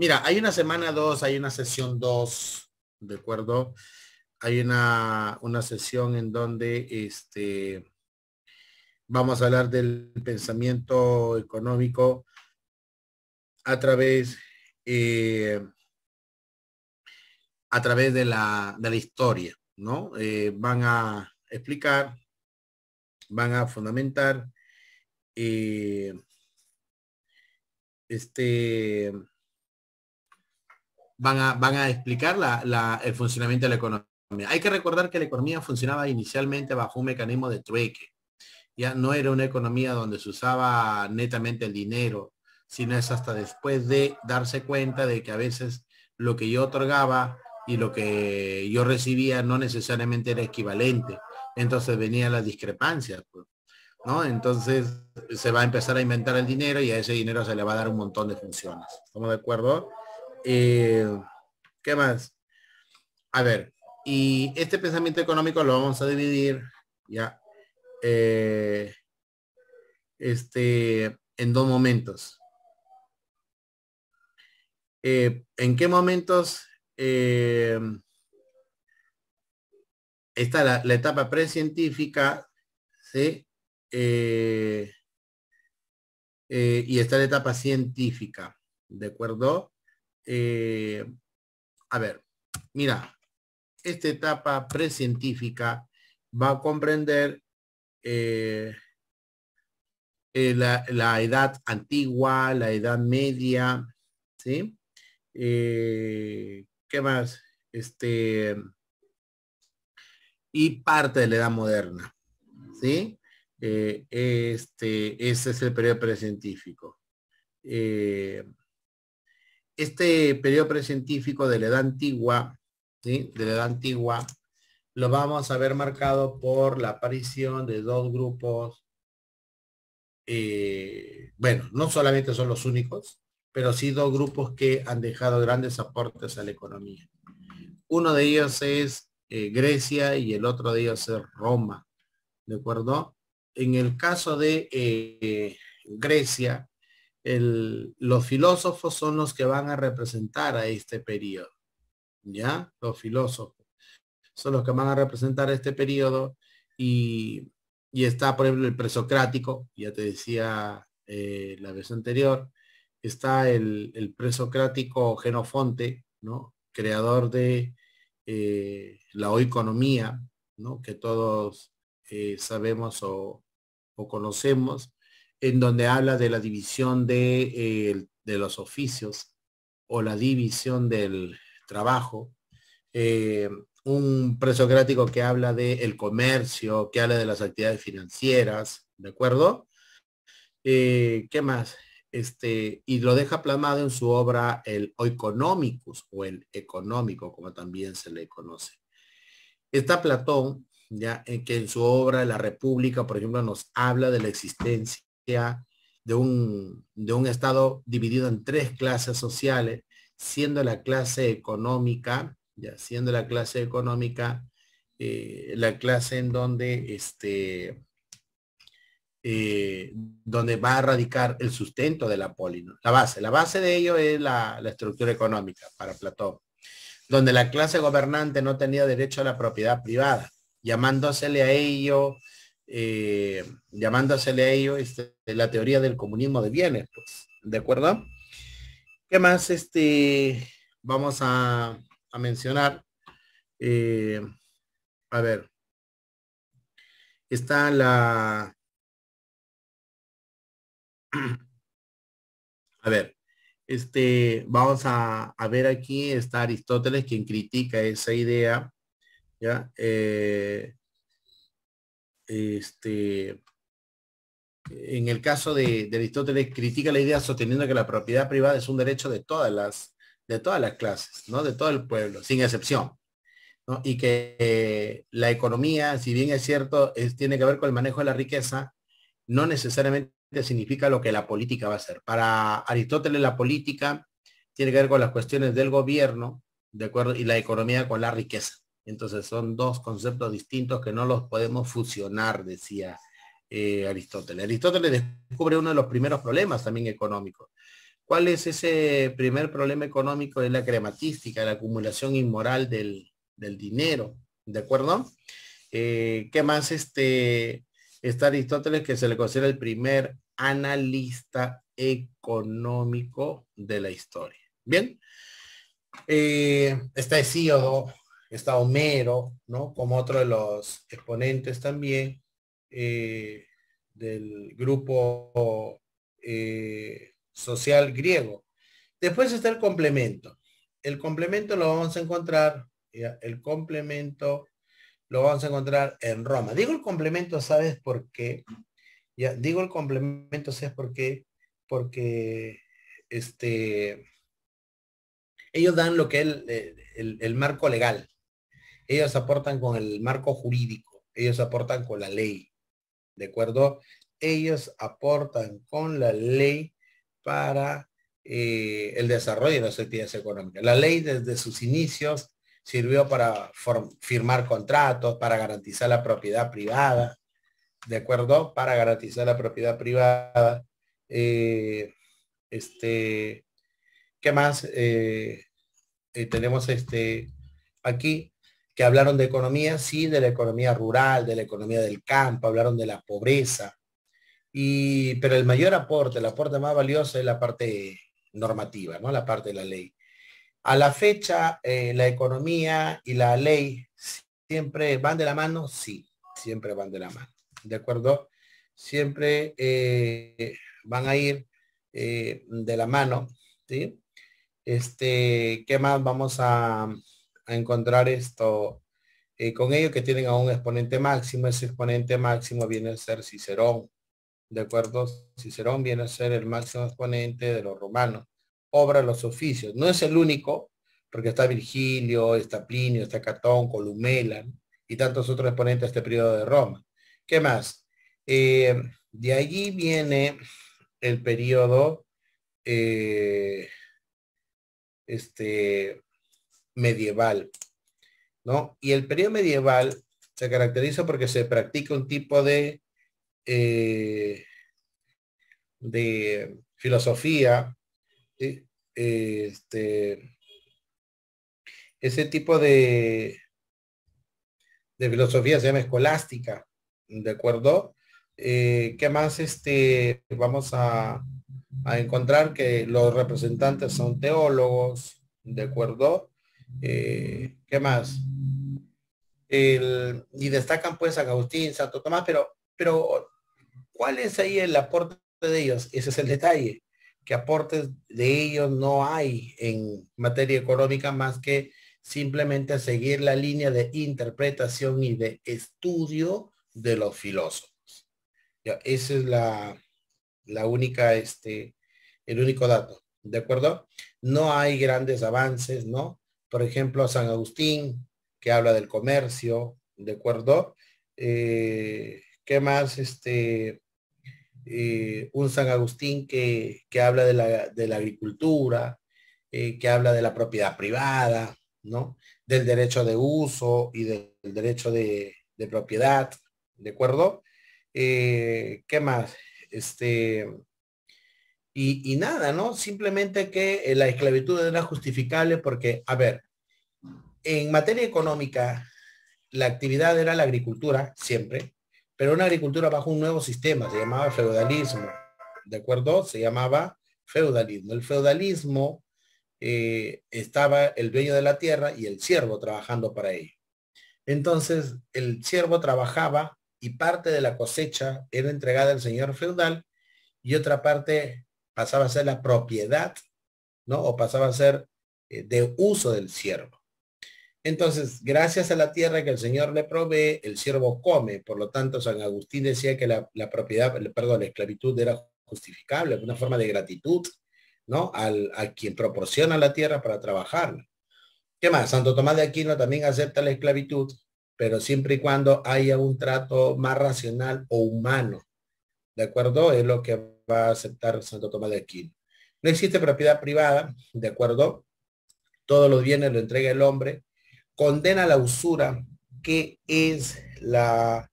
Mira, hay una semana dos, hay una sesión 2, ¿de acuerdo? Hay una, una sesión en donde este, vamos a hablar del pensamiento económico a través, eh, a través de, la, de la historia, ¿no? Eh, van a explicar, van a fundamentar eh, este van a, van a explicar la, el funcionamiento de la economía. Hay que recordar que la economía funcionaba inicialmente bajo un mecanismo de trueque. Ya no era una economía donde se usaba netamente el dinero, sino es hasta después de darse cuenta de que a veces lo que yo otorgaba y lo que yo recibía no necesariamente era equivalente. Entonces venía la discrepancia, pues, ¿no? Entonces se va a empezar a inventar el dinero y a ese dinero se le va a dar un montón de funciones. ¿Estamos de acuerdo? Eh, ¿Qué más? A ver, y este pensamiento económico lo vamos a dividir ya eh, este, en dos momentos. Eh, ¿En qué momentos está la, etapa precientífica ¿sí? y está la etapa científica, ¿de acuerdo? Eh, a ver, mira, esta etapa precientífica va a comprender eh, eh, la, edad antigua, la edad media, ¿sí? ¿Qué más? Este, y parte de la edad moderna, ¿sí? este, ese es el periodo precientífico este periodo precientífico de la edad antigua, ¿sí? de la edad antigua, lo vamos a ver marcado por la aparición de dos grupos, eh, bueno, no solamente son los únicos, pero sí dos grupos que han dejado grandes aportes a la economía. Uno de ellos es eh, Grecia y el otro de ellos es Roma, ¿de acuerdo? En el caso de eh, Grecia, los filósofos son los que van a representar a este periodo. ¿Ya? Los filósofos son los que van a representar este periodo y, está, por ejemplo, el presocrático, ya te decía eh, la vez anterior, está el, presocrático Genofonte, ¿no? Creador de eh, la economía, ¿no? Que todos eh, sabemos o, o conocemos en donde habla de la división de, los oficios o la división del trabajo. Eh, un presocrático que habla del el comercio, que habla de las actividades financieras, ¿de acuerdo? Eh, ¿Qué más? Este, y lo deja plasmado en su obra el Oikonomicus o el económico, como también se le conoce. Está Platón, ya en que en su obra La República, por ejemplo, nos habla de la existencia de un, de un Estado dividido en tres clases sociales, siendo la clase económica, ya siendo la clase económica, eh, la clase en donde este, eh, donde va a radicar el sustento de la poli, la base. La base de ello es la, la, estructura económica para Platón, donde la clase gobernante no tenía derecho a la propiedad privada, llamándosele a ello eh, llamándosele a ello este, la teoría del comunismo de bienes, pues, ¿de acuerdo? ¿Qué más este, vamos a, mencionar? Eh, a ver, está la... A ver, este, vamos a, a, ver aquí, está Aristóteles quien critica esa idea, ¿ya? Eh, este, en el caso de, Aristóteles, critica la idea sosteniendo que la propiedad privada es un derecho de todas las, de todas las clases, ¿no? de todo el pueblo, sin excepción. Y que eh, la economía, si bien es cierto, tiene que ver con el manejo de la riqueza, no necesariamente significa lo que la política va a ser. Para Aristóteles, la política tiene que ver con las cuestiones del gobierno, ¿de acuerdo? Y la economía con la riqueza. Entonces son dos conceptos distintos que no los podemos fusionar, decía eh, Aristóteles. Aristóteles descubre uno de los primeros problemas también económicos. ¿Cuál es ese primer problema económico? Es la crematística, la acumulación inmoral del, dinero, ¿de acuerdo? Eh, ¿Qué más este, está Aristóteles que se le considera el primer analista económico de la historia? Bien, eh, está Hesíodo, está Homero, ¿no? Como otro de los exponentes también eh, del grupo eh, social griego. Después está el complemento. El complemento lo vamos a encontrar, el complemento lo vamos a encontrar en Roma. Digo el complemento, ¿sabes por qué? Ya, digo el complemento, ¿sabes por qué? Porque este, ellos dan lo que es el marco legal, ellos aportan con el marco jurídico, ellos aportan con la ley, ¿de acuerdo? Ellos aportan con la ley para eh, el desarrollo de las actividades económicas. La ley desde sus inicios sirvió para firmar contratos, para garantizar la propiedad privada, ¿de acuerdo? Para garantizar la propiedad privada. Eh, este, ¿qué más? Eh, tenemos este, aquí que hablaron de economía, sí, de la economía rural, de la economía del campo, hablaron de la pobreza. Y, pero el mayor aporte, el aporte más valioso es la parte normativa, ¿no? la parte de la ley. A la fecha, eh, la economía y la ley siempre van de la mano, sí, siempre van de la mano. ¿De acuerdo? Siempre eh, van a ir eh, de la mano. ¿sí? Este, ¿Qué más vamos a, a encontrar esto eh, con ellos que tienen a un exponente máximo. Ese exponente máximo viene a ser Cicerón. ¿De acuerdo? Cicerón viene a ser el máximo exponente de los romanos. Obra los oficios. No es el único, porque está Virgilio, está Plinio, está Catón, Columela y tantos otros exponentes de este periodo de Roma. ¿Qué más? Eh, de allí viene el periodo eh, este, medieval, ¿no? Y el periodo medieval se caracteriza porque se practica un tipo de, eh, de filosofía, eh, este, ese tipo de, de filosofía se llama escolástica, ¿de acuerdo? Eh, ¿Qué más este, vamos a, a encontrar? Que los representantes son teólogos, ¿de acuerdo? Eh, ¿Qué más? y destacan pues San Agustín, Santo Tomás, pero, pero ¿cuál es ahí el aporte de ellos? Ese es el detalle, que aportes de ellos no hay en materia económica más que simplemente seguir la línea de interpretación y de estudio de los filósofos. Ya, esa es la, la única, este, el único dato, ¿de acuerdo? No hay grandes avances, ¿no? por ejemplo, a San Agustín, que habla del comercio, ¿de acuerdo? Eh, ¿Qué más? Este, eh, un San Agustín que, habla de la, agricultura, eh, que habla de la propiedad privada, ¿no? Del derecho de uso y del derecho de, de propiedad, ¿de acuerdo? ¿Qué más? Este, y, nada, ¿no? Simplemente que eh, la esclavitud era justificable porque, a ver, en materia económica, la actividad era la agricultura, siempre, pero una agricultura bajo un nuevo sistema, se llamaba feudalismo, ¿de acuerdo? Se llamaba feudalismo. El feudalismo eh, estaba el dueño de la tierra y el siervo trabajando para ello. Entonces, el siervo trabajaba y parte de la cosecha era entregada al señor feudal y otra parte pasaba a ser la propiedad, ¿no? O pasaba a ser eh, de uso del siervo. Entonces, gracias a la tierra que el Señor le provee, el siervo come. Por lo tanto, San Agustín decía que la, la propiedad, perdón, la esclavitud era justificable, una forma de gratitud, ¿no? Al, a quien proporciona la tierra para trabajarla. ¿Qué más? Santo Tomás de Aquino también acepta la esclavitud, pero siempre y cuando haya un trato más racional o humano ¿De acuerdo? Es lo que va a aceptar Santo Tomás de Aquino. No existe propiedad privada, ¿de acuerdo? Todos los bienes lo entrega el hombre. Condena la usura. que es la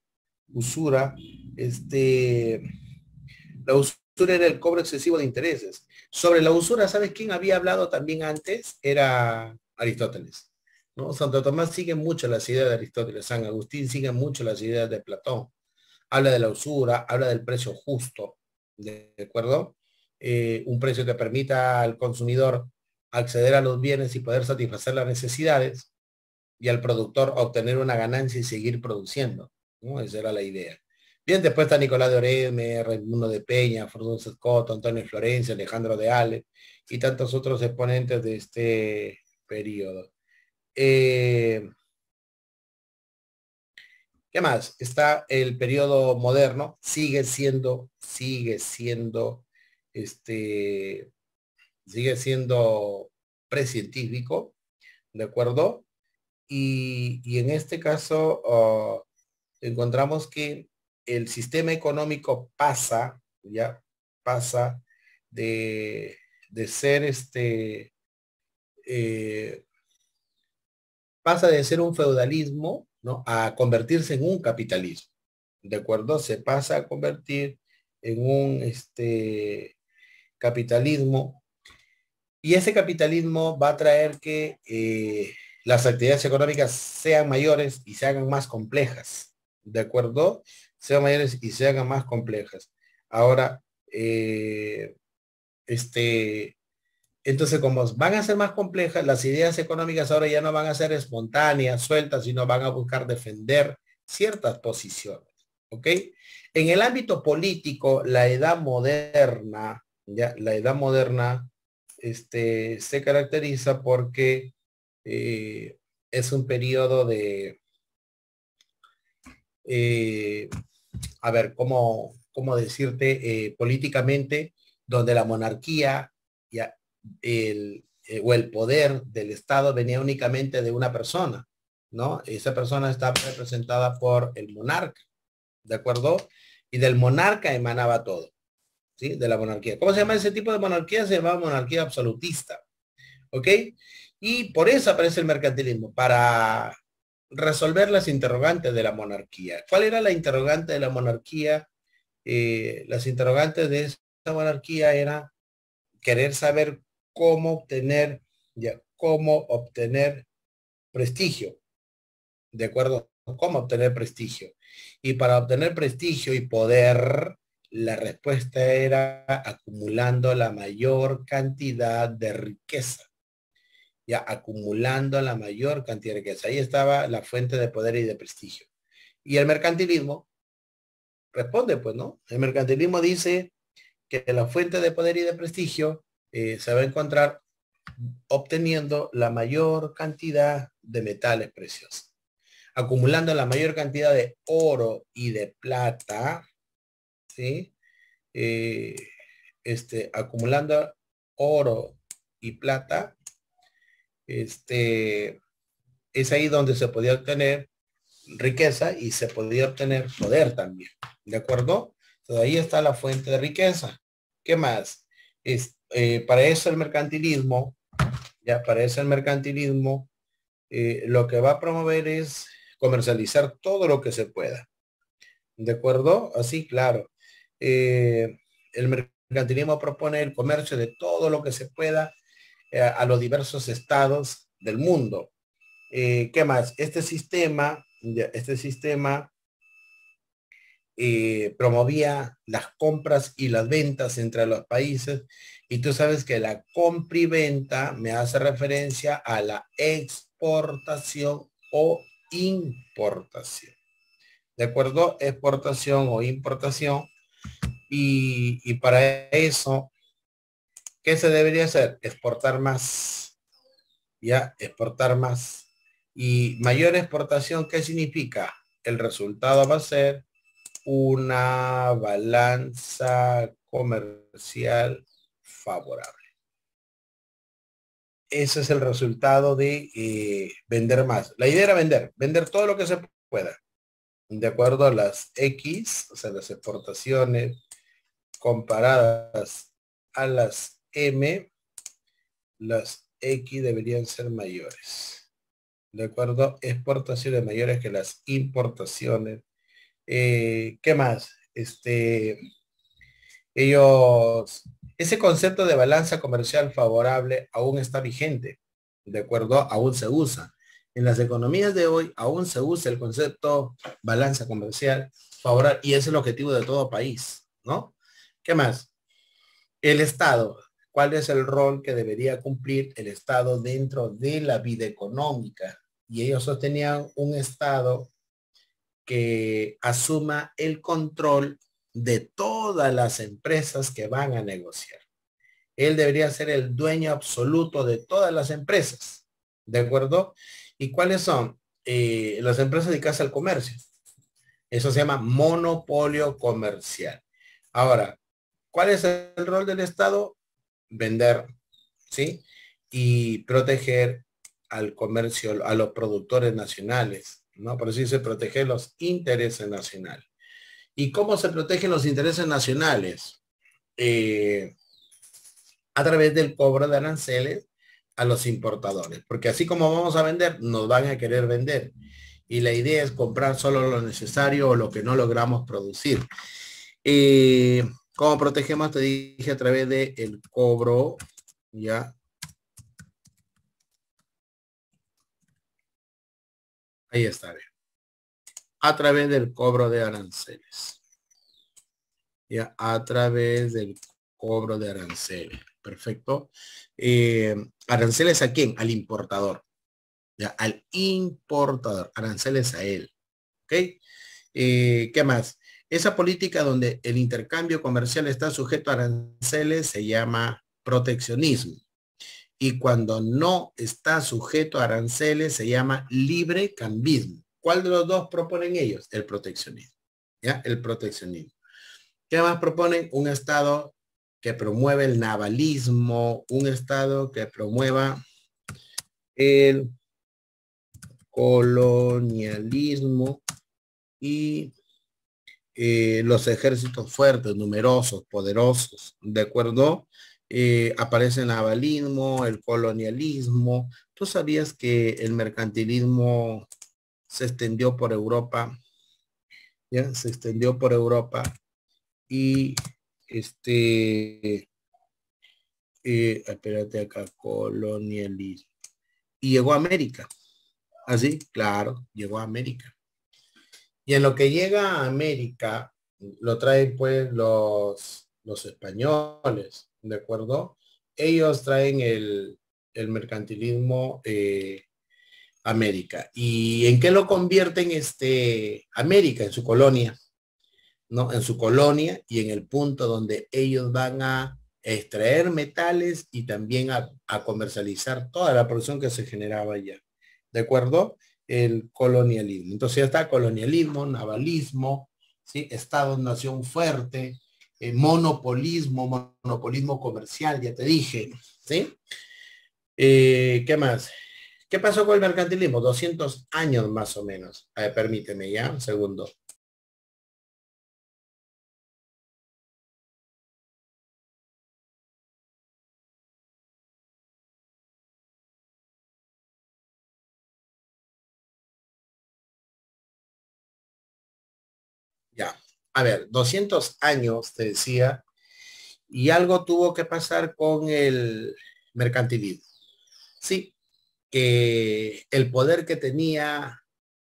usura? Este, la usura era el cobro excesivo de intereses. Sobre la usura, ¿sabes quién había hablado también antes? Era Aristóteles. ¿no? Santo Tomás sigue mucho las ideas de Aristóteles, San Agustín sigue mucho las ideas de Platón habla de la usura, habla del precio justo, ¿de acuerdo? Eh, un precio que permita al consumidor acceder a los bienes y poder satisfacer las necesidades y al productor obtener una ganancia y seguir produciendo. ¿no? Esa era la idea. Bien, después está Nicolás de Oreme, Raimundo de Peña, Fernando Scott, Antonio Florencia, Alejandro de Ale y tantos otros exponentes de este periodo. Eh, ¿Qué más? Está el periodo moderno, sigue siendo, sigue siendo, este, sigue siendo precientífico, ¿de acuerdo? Y, en este caso ah, encontramos que el sistema económico pasa, ya pasa de, de ser este, eh, pasa de ser un feudalismo a convertirse en un capitalismo. ¿De acuerdo? Se pasa a convertir en un este, capitalismo y ese capitalismo va a traer que eh, las actividades económicas sean mayores y se hagan más complejas. ¿De acuerdo? Sean mayores y se hagan más complejas. Ahora, eh, este, entonces, como van a ser más complejas, las ideas económicas ahora ya no van a ser espontáneas, sueltas, sino van a buscar defender ciertas posiciones. ¿Ok? En el ámbito político, la edad moderna, ya, la edad moderna este, se caracteriza porque eh, es un periodo de, eh, a ver, ¿cómo, cómo decirte eh, políticamente? donde la monarquía ya el, eh, o el poder del Estado venía únicamente de una persona, ¿no? Esa persona está representada por el monarca, ¿de acuerdo? Y del monarca emanaba todo, ¿sí? De la monarquía. ¿Cómo se llama ese tipo de monarquía? Se llama monarquía absolutista, ¿ok? Y por eso aparece el mercantilismo, para resolver las interrogantes de la monarquía. ¿Cuál era la interrogante de la monarquía? Eh, las interrogantes de esta monarquía era querer saber cómo obtener, ya, cómo obtener prestigio. ¿De acuerdo? ¿Cómo obtener prestigio? Y para obtener prestigio y poder, la respuesta era acumulando la mayor cantidad de riqueza. Ya acumulando la mayor cantidad de riqueza. Ahí estaba la fuente de poder y de prestigio. Y el mercantilismo responde, pues, ¿no? El mercantilismo dice que la fuente de poder y de prestigio eh, se va a encontrar obteniendo la mayor cantidad de metales preciosos, acumulando la mayor cantidad de oro y de plata, ¿sí? Eh, este, acumulando oro y plata, este, es ahí donde se podía obtener riqueza y se podía obtener poder también, ¿de acuerdo? Entonces ahí está la fuente de riqueza. ¿Qué más? Este, eh, para eso el mercantilismo, ya para eso el mercantilismo, eh, lo que va a promover es comercializar todo lo que se pueda. ¿De acuerdo? Así, ah, claro. Eh, el mercantilismo propone el comercio de todo lo que se pueda a los diversos estados del mundo. ¿Qué más? Este sistema, este sistema eh, promovía las compras y las ventas entre los países. Y tú sabes que la compra y venta me hace referencia a la exportación o importación. ¿De acuerdo? Exportación o importación. Y, y para eso, ¿qué se debería hacer? Exportar más. Ya, exportar más. Y mayor exportación, ¿qué significa? El resultado va a ser una balanza comercial favorable. Ese es el resultado de eh, vender más. La idea era vender, vender todo lo que se pueda, de acuerdo a las X, o sea, las exportaciones comparadas a las M, las X deberían ser mayores. De acuerdo, exportaciones mayores que las importaciones eh, ¿Qué más? Este, ellos, ese concepto de balanza comercial favorable aún está vigente, ¿de acuerdo? Aún se usa. En las economías de hoy aún se usa el concepto balanza comercial favorable y es el objetivo de todo país, ¿no? ¿Qué más? El Estado. ¿Cuál es el rol que debería cumplir el Estado dentro de la vida económica? Y ellos sostenían un Estado que asuma el control de todas las empresas que van a negociar. Él debería ser el dueño absoluto de todas las empresas. ¿De acuerdo? ¿Y cuáles son? Eh, las empresas casa al comercio. Eso se llama monopolio comercial. Ahora, ¿cuál es el rol del Estado? Vender, ¿sí? Y proteger al comercio, a los productores nacionales, ¿no? Por eso dice proteger los intereses nacionales. ¿Y cómo se protegen los intereses nacionales? Eh, a través del cobro de aranceles a los importadores, porque así como vamos a vender, nos van a querer vender. Y la idea es comprar solo lo necesario o lo que no logramos producir. Eh, ¿Cómo protegemos? Te dije a través del el cobro, ya, Ahí A través del cobro de aranceles. Ya, a través del cobro de aranceles. Perfecto. Eh, aranceles a quién? Al importador. Ya, al importador. Aranceles a él. ¿Ok? Eh, ¿Qué más? Esa política donde el intercambio comercial está sujeto a aranceles se llama proteccionismo y cuando no está sujeto a aranceles se llama libre cambismo. ¿Cuál de los dos proponen ellos? El proteccionismo. ¿Ya? El proteccionismo. ¿Qué más proponen? Un Estado que promueve el navalismo, un Estado que promueva el colonialismo y eh, los ejércitos fuertes, numerosos, poderosos, ¿de acuerdo? Eh, aparece el navalismo, el colonialismo. ¿Tú sabías que el mercantilismo se extendió por Europa? ¿Ya? Se extendió por Europa y este, eh, espérate acá, colonialismo. Y llegó a América. Así, ¿Ah, claro, llegó a América. Y en lo que llega a América, lo traen pues los, los españoles, ¿de acuerdo? Ellos traen el, mercantilismo eh, América. ¿Y en qué lo convierten este América? En su colonia, ¿no? En su colonia y en el punto donde ellos van a extraer metales y también a, comercializar toda la producción que se generaba allá. ¿De acuerdo? El colonialismo. Entonces ya está colonialismo, navalismo, ¿sí? Estado-nación fuerte, eh, monopolismo, monopolismo comercial, ya te dije, ¿sí? Eh, ¿Qué más? ¿Qué pasó con el mercantilismo? 200 años más o menos. permíteme ya, un segundo. a ver, 200 años, te decía, y algo tuvo que pasar con el mercantilismo. Sí, que el poder que tenía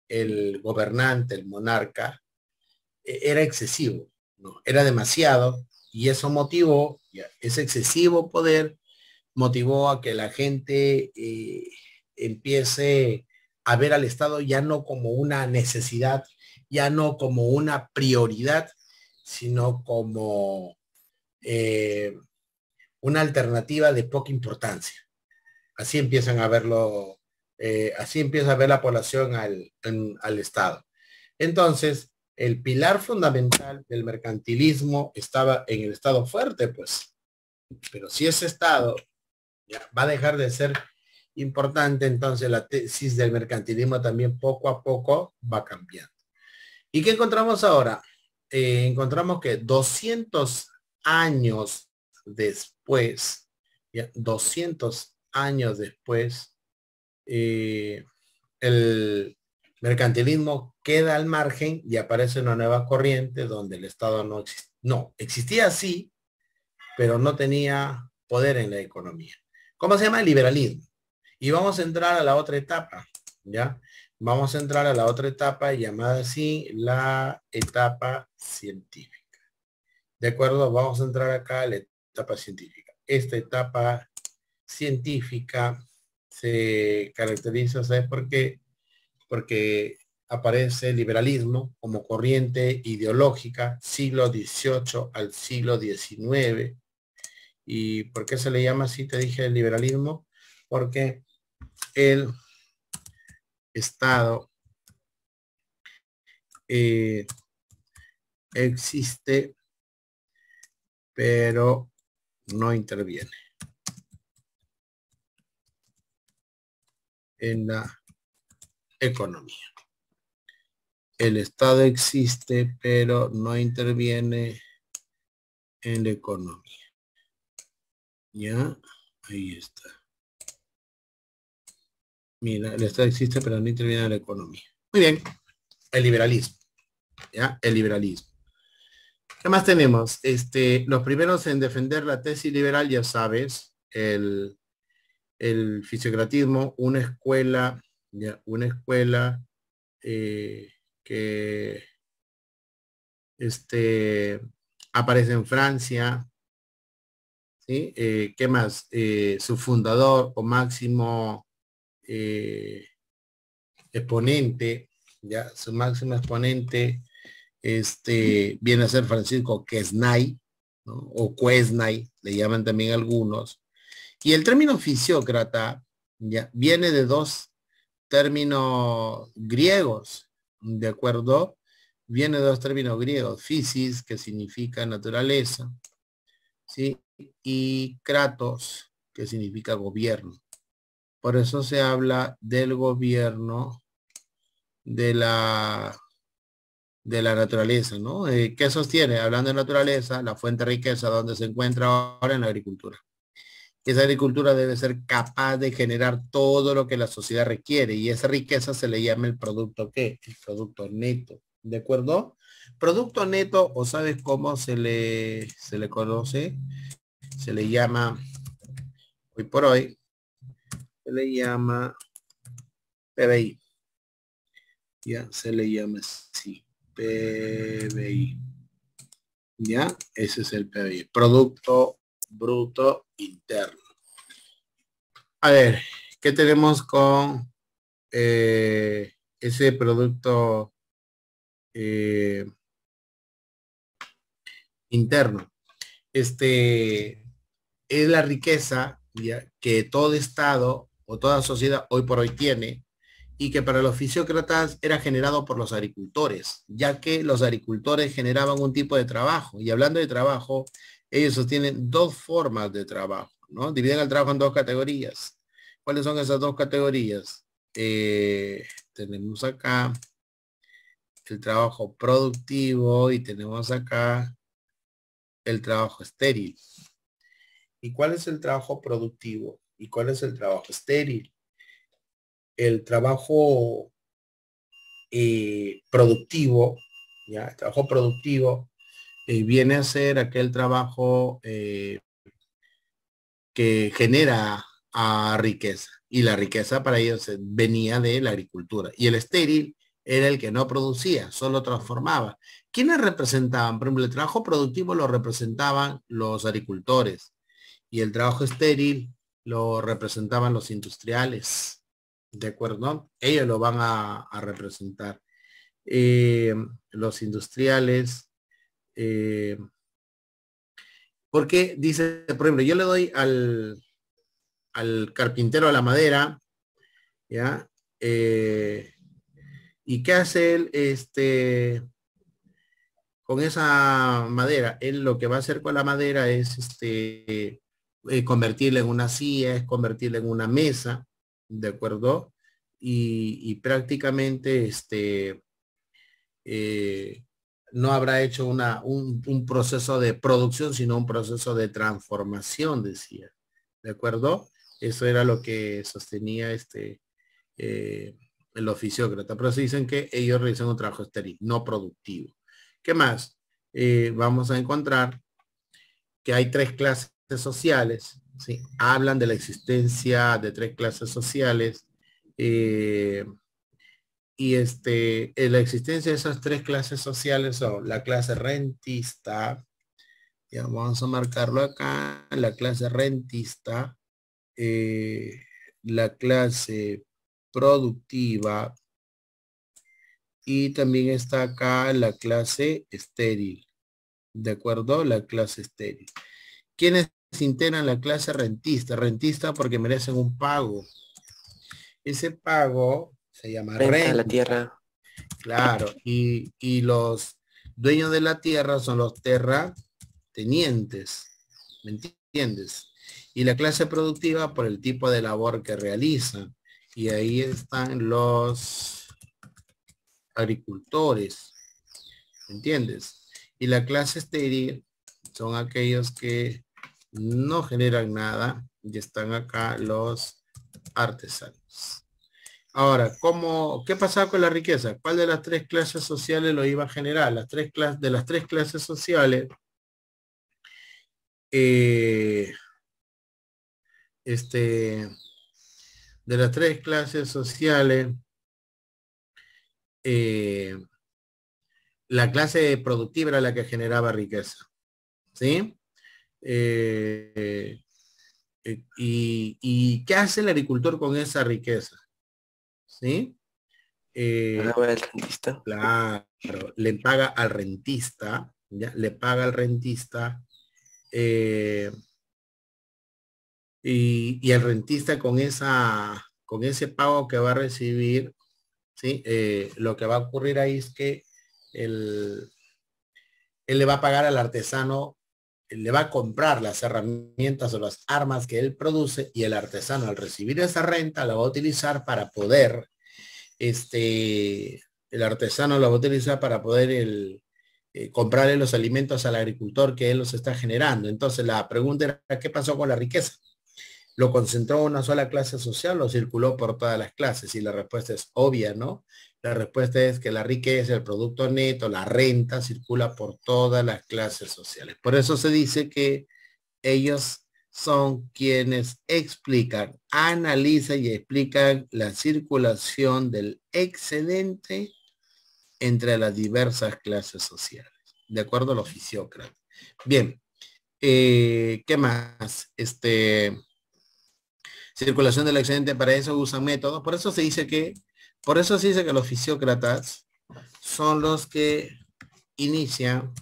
el gobernante, el monarca, e, era excesivo, era demasiado, y eso motivó, ese excesivo poder motivó a que la gente eh, empiece a ver al Estado ya no como una necesidad, ya no como una prioridad, sino como eh, una alternativa de poca importancia. Así empiezan a verlo, eh, así empieza a ver la población al, Estado. Entonces, el pilar fundamental del mercantilismo estaba en el Estado fuerte, pues. Pero si ese Estado va a dejar de ser importante, entonces la tesis del mercantilismo también poco a poco va cambiando. ¿Y qué encontramos ahora? Eh, encontramos que 200 años después, 200 años después, eh, el mercantilismo queda al margen y aparece una nueva corriente donde el Estado no existía. No, existía sí, pero no tenía poder en la economía. ¿Cómo se llama? El liberalismo. Y vamos a entrar a la otra etapa, ¿ya? Vamos a entrar a la otra etapa llamada así la etapa científica. ¿De acuerdo? Vamos a entrar acá a la etapa científica. Esta etapa científica se caracteriza, ¿sabes por qué? Porque aparece el liberalismo como corriente ideológica siglo XVIII al siglo XIX. ¿Y por qué se le llama así, te dije, el liberalismo? Porque el Estado eh, existe, pero no interviene en la economía. El Estado existe, pero no interviene en la economía. Ya, ahí está. Mira, el Estado existe pero no interviene en la economía. Muy bien, el liberalismo. ¿Ya? El liberalismo. ¿Qué más tenemos? Este, los primeros en defender la tesis liberal, ya sabes, el, fisiocratismo, una escuela, ¿ya? una escuela eh, que este, aparece en Francia. ¿sí? Eh, ¿Qué más? Eh, su fundador o máximo eh, exponente, ya su máximo exponente este, viene a ser Francisco Quesnay, o Quesnay, le llaman también algunos. Y el término fisiócrata ya, viene de dos términos griegos, ¿de acuerdo? Viene de dos términos griegos, fisis, que significa naturaleza, ¿sí? y kratos, que significa gobierno. Por eso se habla del gobierno de la, la naturaleza, ¿no? Eh, ¿Qué sostiene? Hablando de naturaleza, la fuente de riqueza donde se encuentra ahora en la agricultura. Esa agricultura debe ser capaz de generar todo lo que la sociedad requiere y esa riqueza se le llama el producto qué? El producto neto. ¿De acuerdo? Producto neto, o sabes cómo se le, se le conoce, se le llama hoy por hoy, le llama PBI. Ya se le llama así. PBI. Ya, ese es el PBI. Producto Bruto Interno. A ver, ¿qué tenemos con eh, ese producto eh, interno? Este es la riqueza ¿ya? que todo Estado o toda sociedad hoy por hoy tiene, y que para los fisiócratas era generado por los agricultores, ya que los agricultores generaban un tipo de trabajo. Y hablando de trabajo, ellos sostienen dos formas de trabajo, ¿no? Dividen el trabajo en dos categorías. ¿Cuáles son esas dos categorías? Eh, tenemos acá el trabajo productivo y tenemos acá el trabajo estéril. ¿Y cuál es el trabajo productivo? ¿Y cuál es el trabajo estéril? El trabajo eh, productivo, ¿ya? El trabajo productivo eh, viene a ser aquel trabajo eh, que genera riqueza. Y la riqueza para ellos venía de la agricultura. Y el estéril era el que no producía, solo transformaba. ¿Quiénes representaban? Por ejemplo, el trabajo productivo lo representaban los agricultores y el trabajo estéril lo representaban los industriales, ¿de acuerdo? Ellos lo van a, representar. Eh, los industriales, eh, porque dice, por ejemplo, yo le doy al, al carpintero a la madera, ¿ya? Eh, ¿Y qué hace él este, con esa madera? Él lo que va a hacer con la madera es este, eh, en una silla, es convertirla en una mesa, ¿de acuerdo? Y, prácticamente este, eh, no habrá hecho una, un, proceso de producción, sino un proceso de transformación, decía. ¿De acuerdo? Eso era lo que sostenía este, eh, el oficiócrata. Pero se dicen que ellos realizan un trabajo estéril, no productivo. ¿Qué más? Eh, vamos a encontrar que hay tres clases sociales, ¿sí? hablan de la existencia de tres clases sociales eh, y este, eh, la existencia de esas tres clases sociales o la clase rentista, ya vamos a marcarlo acá, la clase rentista, eh, la clase productiva y también está acá la clase estéril, ¿de acuerdo? La clase estéril. ¿Quiénes se integran la clase rentista. Rentista porque merecen un pago. Ese pago se llama renta. la tierra. Claro. Y, y, los dueños de la tierra son los terratenientes. ¿Me entiendes? Y la clase productiva por el tipo de labor que realizan. Y ahí están los agricultores. ¿Me entiendes? Y la clase estéril son aquellos que no generan nada y están acá los artesanos. Ahora, ¿cómo, ¿qué pasaba con la riqueza? ¿Cuál de las tres clases sociales lo iba a generar? Las tres clases, de las tres clases sociales, eh, este, de las tres clases sociales, eh, la clase productiva era la que generaba riqueza. ¿Sí? Eh, eh, y, qué hace el agricultor con esa riqueza? ¿Sí? Eh, le paga al rentista, le paga al rentista. Y, el rentista con esa con ese pago que va a recibir ¿sí? lo que va a ocurrir ahí es que él le va a pagar al artesano le va a comprar las herramientas o las armas que él produce y el artesano al recibir esa renta la va a utilizar para poder, este, el artesano la va a utilizar para poder el, eh, comprarle los alimentos al agricultor que él los está generando. Entonces la pregunta era, ¿qué pasó con la riqueza? ¿Lo concentró una sola clase social o circuló por todas las clases? Y la respuesta es obvia, ¿no? La respuesta es que la riqueza, el producto neto, la renta circula por todas las clases sociales. Por eso se dice que ellos son quienes explican, analizan y explican la circulación del excedente entre las diversas clases sociales, de acuerdo a los fisiócratas. Bien, eh, ¿qué más? Este, circulación del excedente, para eso usan métodos, por eso se dice que por eso se dice que los fisiócratas son los que inician,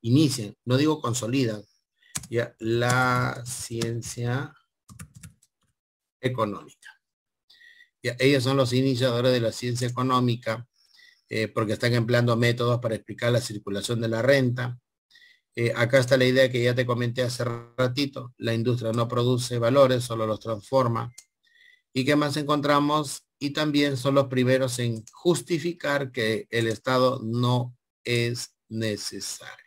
inician, no digo consolidan, ya, la ciencia económica. ellos son los iniciadores de la ciencia económica eh, porque están empleando métodos para explicar la circulación de la renta. Eh, acá está la idea que ya te comenté hace ratito. La industria no produce valores, solo los transforma. ¿Y qué más encontramos? y también son los primeros en justificar que el Estado no es necesario.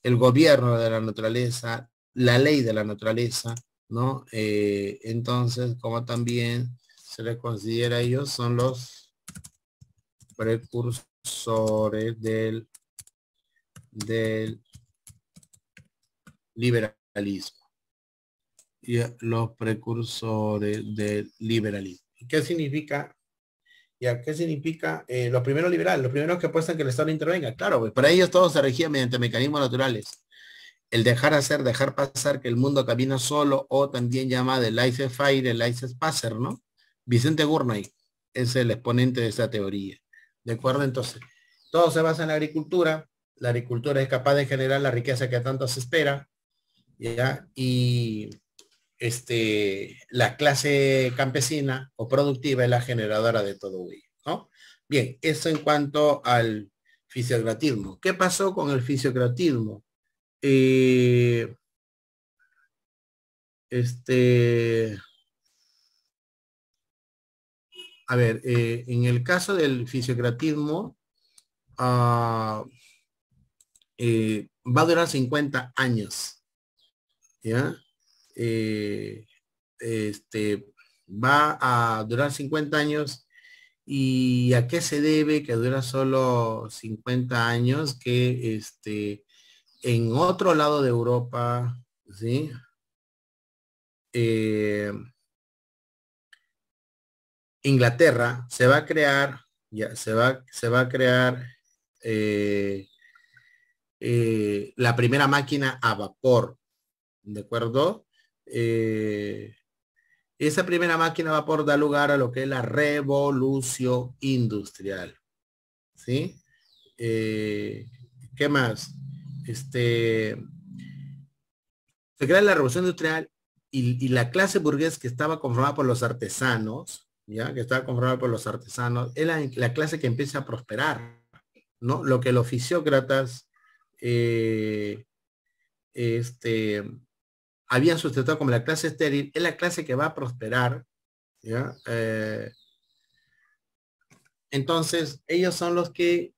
El gobierno de la naturaleza, la ley de la naturaleza, ¿no? Eh, entonces, como también se le considera ellos, son los precursores del, del liberalismo. Y eh, los precursores del liberalismo. ¿Qué significa? ¿Ya qué significa? Eh, los primeros liberales, los primeros que apuestan que el Estado intervenga. Claro, pues, para ellos todo se regía mediante mecanismos naturales. El dejar hacer, dejar pasar, que el mundo camina solo, o también llamado el laissez Fire, el Ice passer, ¿no? Vicente Gurney es el exponente de esa teoría. ¿De acuerdo? Entonces, todo se basa en la agricultura. La agricultura es capaz de generar la riqueza que tanto se espera. ¿ya? Y este, la clase campesina o productiva es la generadora de todo ¿no? Bien, eso en cuanto al fisiocratismo. ¿Qué pasó con el fisiocratismo? Eh, este, a ver, eh, en el caso del fisiocratismo, ah, eh, va a durar 50 años. ¿Ya? Eh, este, va a durar 50 años y a qué se debe que dura solo 50 años que este, en otro lado de Europa, ¿sí? Eh, Inglaterra se va a crear, ya se va, se va a crear eh, la primera máquina a vapor, ¿de acuerdo? Eh, esa primera máquina a por dar lugar a lo que es la revolución industrial. ¿Sí? Eh, ¿Qué más? Este, se crea la revolución industrial y, la clase burgués que estaba conformada por los artesanos, ¿ya? Que estaba conformada por los artesanos, es la, clase que empieza a prosperar, ¿no? Lo que los fisiócratas, eh, este, habían sustentado como la clase estéril, es la clase que va a prosperar. Eh, entonces, ellos son los que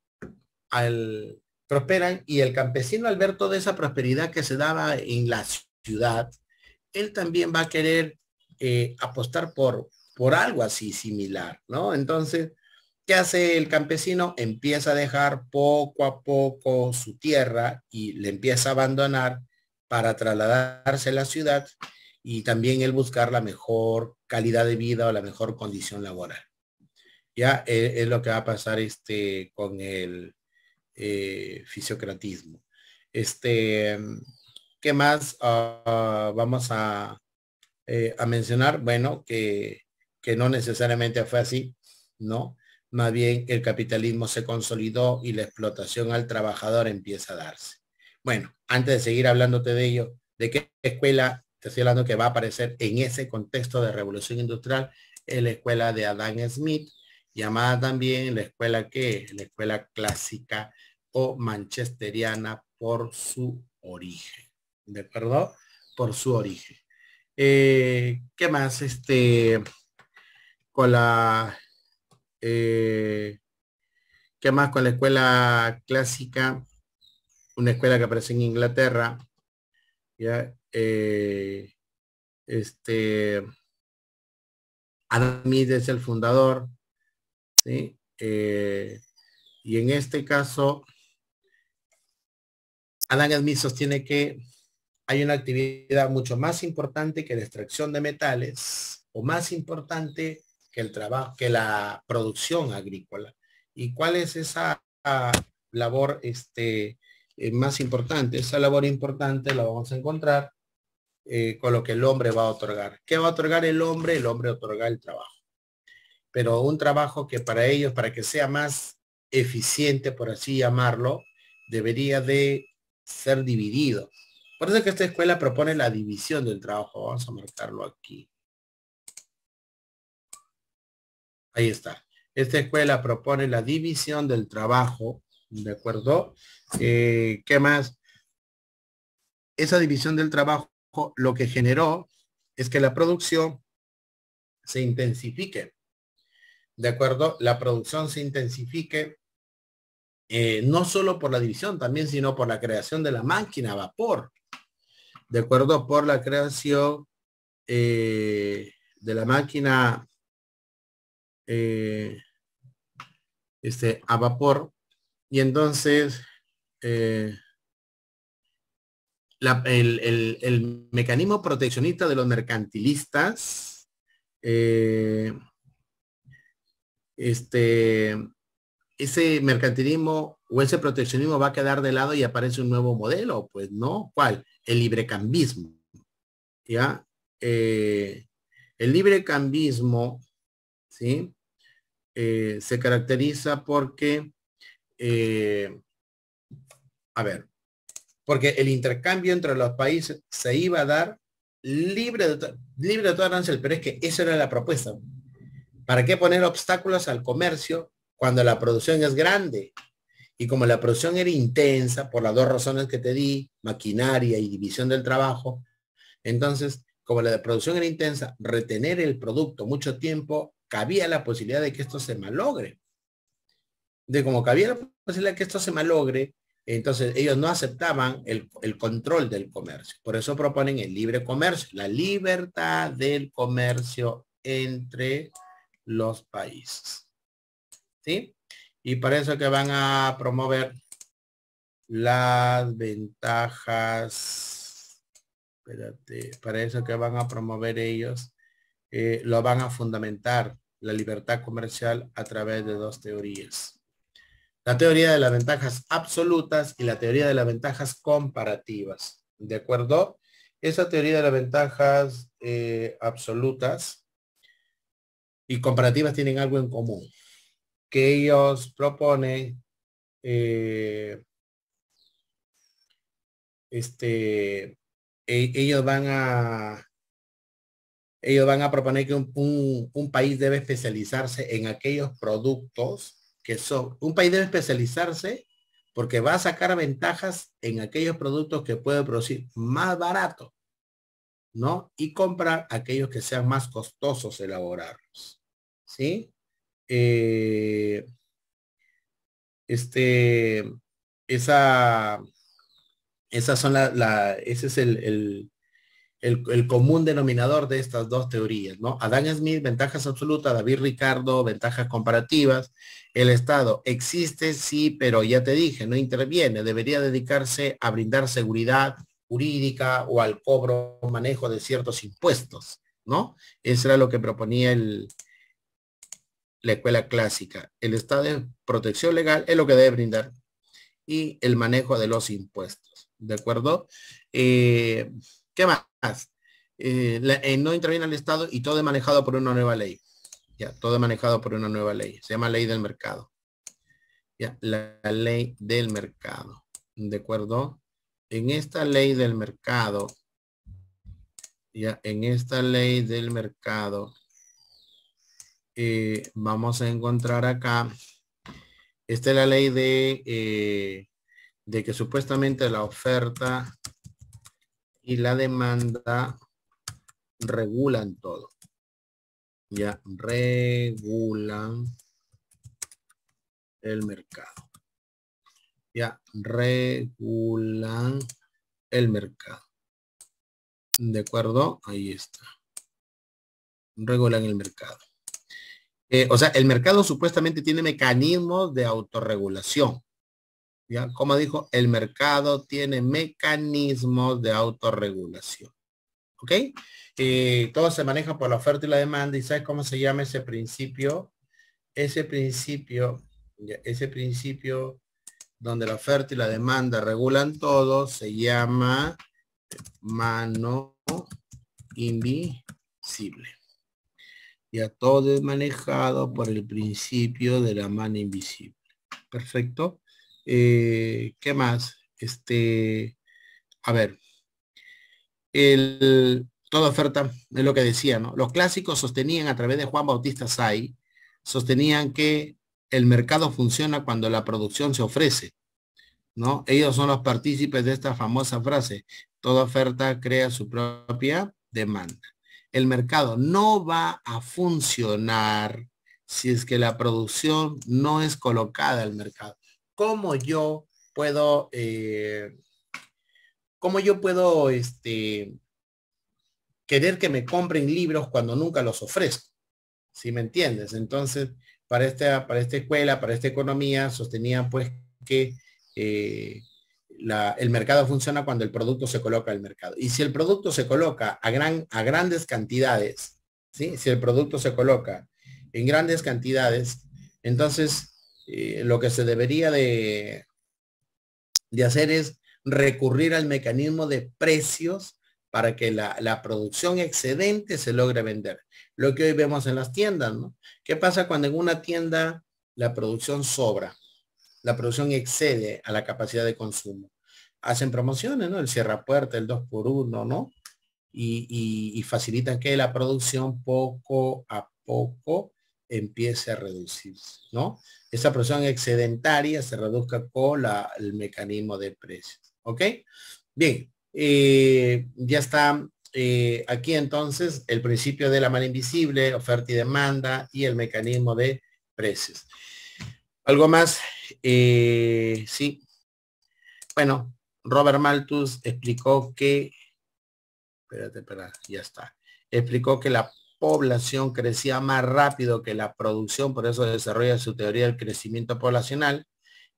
prosperan y el campesino al ver toda esa prosperidad que se daba en la ciudad, él también va a querer eh, apostar por, por algo así similar, ¿no? Entonces, ¿qué hace el campesino? Empieza a dejar poco a poco su tierra y le empieza a abandonar para trasladarse a la ciudad y también el buscar la mejor calidad de vida o la mejor condición laboral. Ya eh, es, lo que va a pasar este, con el eh, fisiocratismo. Este, ¿Qué más ah, vamos eh, a, mencionar? Bueno, que, que no necesariamente fue así, ¿no? Más bien el capitalismo se consolidó y la explotación al trabajador empieza a darse. Bueno, antes de seguir hablándote de ello, ¿de qué escuela te estoy hablando que va a aparecer en ese contexto de revolución industrial? Es la escuela de Adam Smith, llamada también la escuela que la escuela clásica o manchesteriana por su origen. ¿De acuerdo? Por su origen. Eh, ¿Qué más? Este, con la, eh, ¿qué más con la escuela clásica? una escuela que aparece en Inglaterra, ya, eh, este, Adam Smith es el fundador, eh, y en este caso, Adam Smith sostiene que hay una actividad mucho más importante que la extracción de metales o más importante que el trabajo, que la producción agrícola. ¿Y cuál es esa ah, labor este, es eh, más importante. Esa labor importante la vamos a encontrar eh, con lo que el hombre va a otorgar. ¿Qué va a otorgar el hombre? El hombre otorga el trabajo. Pero un trabajo que para ellos, para que sea más eficiente, por así llamarlo, debería de ser dividido. Por eso es que esta escuela propone la división del trabajo. Vamos a marcarlo aquí. Ahí está. Esta escuela propone la división del trabajo, ¿de acuerdo? Eh, ¿Qué más? Esa división del trabajo lo que generó es que la producción se intensifique. ¿De acuerdo? La producción se intensifique eh, no solo por la división también, sino por la creación de la máquina a vapor. De acuerdo, por la creación eh, de la máquina este, a vapor. Y entonces eh, el, mecanismo proteccionista de los mercantilistas, eh, este, ese mercantilismo o ese proteccionismo va a quedar de lado y aparece un nuevo modelo, pues no, ¿cuál? El librecambismo. ¿Ya? Eh, el librecambismo, ¿sí? se caracteriza porque eh, a ver, porque el intercambio entre los países se iba a dar libre de, libre de todo arancel, pero es que esa era la propuesta. ¿Para qué poner obstáculos al comercio cuando la producción es grande? Y como la producción era intensa, por las dos razones que te di, maquinaria y división del trabajo, entonces, como la producción era intensa, retener el producto mucho tiempo, cabía la posibilidad de que esto se malogre. De como cabía la posibilidad de que esto se malogre, entonces ellos no aceptaban el, control del comercio. Por eso proponen el libre comercio, la libertad del comercio entre los países. ¿Sí? Y para eso que van a promover las ventajas, para eso que van a promover ellos, eh, lo van a fundamentar la libertad comercial a través de dos teorías la teoría de las ventajas absolutas y la teoría de las ventajas comparativas. ¿De acuerdo? Esa teoría de las ventajas eh, absolutas y comparativas tienen algo en común. Que ellos proponen eh, este, e, ellos van a ellos van a proponer que un, país debe especializarse en aquellos productos un país debe especializarse porque va a sacar ventajas en aquellos productos que puede producir más barato, ¿no? Y comprar aquellos que sean más costosos elaborarlos, ¿sí? Eh, este, esa, esas son la, ese es el, el, común denominador de estas dos teorías, ¿no? Adán Smith, ventajas absolutas, David Ricardo, ventajas comparativas. El Estado existe, sí, pero ya te dije, no interviene, debería dedicarse a brindar seguridad jurídica o al cobro o manejo de ciertos impuestos, ¿no? Eso era lo que proponía el, la escuela clásica. El Estado de protección legal es lo que debe brindar y el manejo de los impuestos, ¿de acuerdo? Eh, ¿Qué más? Eh, eh, no interviene el Estado y todo es manejado por una nueva ley. Ya, todo es manejado por una nueva ley. Se llama ley del mercado. Ya, la, ley del mercado. ¿De acuerdo? En esta ley del mercado, ya, en esta ley del mercado, eh, vamos a encontrar acá, esta es la ley de, de que supuestamente la oferta y la demanda regulan todo. Ya, regulan el mercado. Ya, regulan el mercado. ¿De acuerdo? Ahí está. Regulan el mercado. Eh, o sea, el mercado supuestamente tiene mecanismos de autorregulación. ¿ya? Como dijo, el mercado tiene mecanismos de autorregulación. ¿Ok? todo se maneja por la oferta y la demanda. ¿Y sabes cómo se llama ese principio? Ese principio, ese principio donde la oferta y la demanda regulan todo, se llama mano invisible. Ya todo es manejado por el principio de la mano invisible. Perfecto. Eh, ¿Qué más? Este, a ver. El, toda oferta, es lo que decía, ¿no? Los clásicos sostenían a través de Juan Bautista Say, sostenían que el mercado funciona cuando la producción se ofrece, ¿no? Ellos son los partícipes de esta famosa frase, toda oferta crea su propia demanda. El mercado no va a funcionar si es que la producción no es colocada al mercado cómo yo puedo, eh, yo puedo, este, querer que me compren libros cuando nunca los ofrezco. ¿Sí me entiendes? Entonces, para esta, para esta escuela, para esta economía, sostenían pues que eh, el mercado funciona cuando el producto se coloca al mercado. Y si el producto se coloca a, gran, a grandes cantidades, si el producto se coloca en grandes cantidades, entonces eh, lo que se debería de, de hacer es recurrir al mecanismo de precios para que la, producción excedente se logre vender. Lo que hoy vemos en las tiendas, ¿no? ¿Qué pasa cuando en una tienda la producción sobra? La producción excede a la capacidad de consumo. Hacen promociones, ¿no? El cierra puerta, el 2x1, ¿no? y facilitan que la producción poco a poco empiece a reducirse, ¿no? Esa presión excedentaria se reduzca con la, el mecanismo de precios, ¿ok? Bien, eh, ya está eh, aquí entonces el principio de la mano invisible, oferta y demanda y el mecanismo de precios. ¿Algo más? Eh, sí. Bueno, Robert Malthus explicó que, espérate, espera, ya está, explicó que la población crecía más rápido que la producción, por eso desarrolla su teoría del crecimiento poblacional.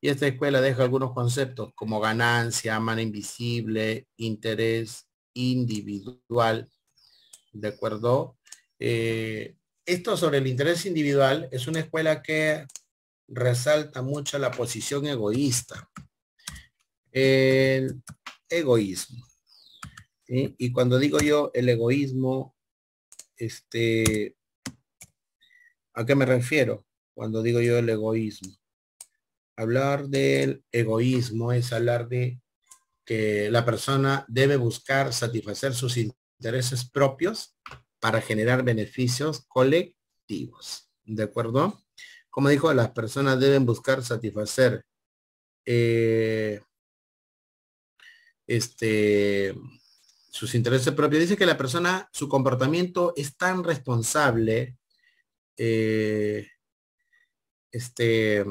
Y esta escuela deja algunos conceptos como ganancia, mano invisible, interés individual. ¿De acuerdo? Eh, esto sobre el interés individual es una escuela que resalta mucho la posición egoísta. El egoísmo. Y cuando digo yo el egoísmo este, ¿A qué me refiero cuando digo yo el egoísmo? Hablar del egoísmo es hablar de que la persona debe buscar satisfacer sus intereses propios para generar beneficios colectivos. ¿De acuerdo? Como dijo, las personas deben buscar satisfacer eh, este sus intereses propios. Dice que la persona, su comportamiento es tan responsable, eh, este,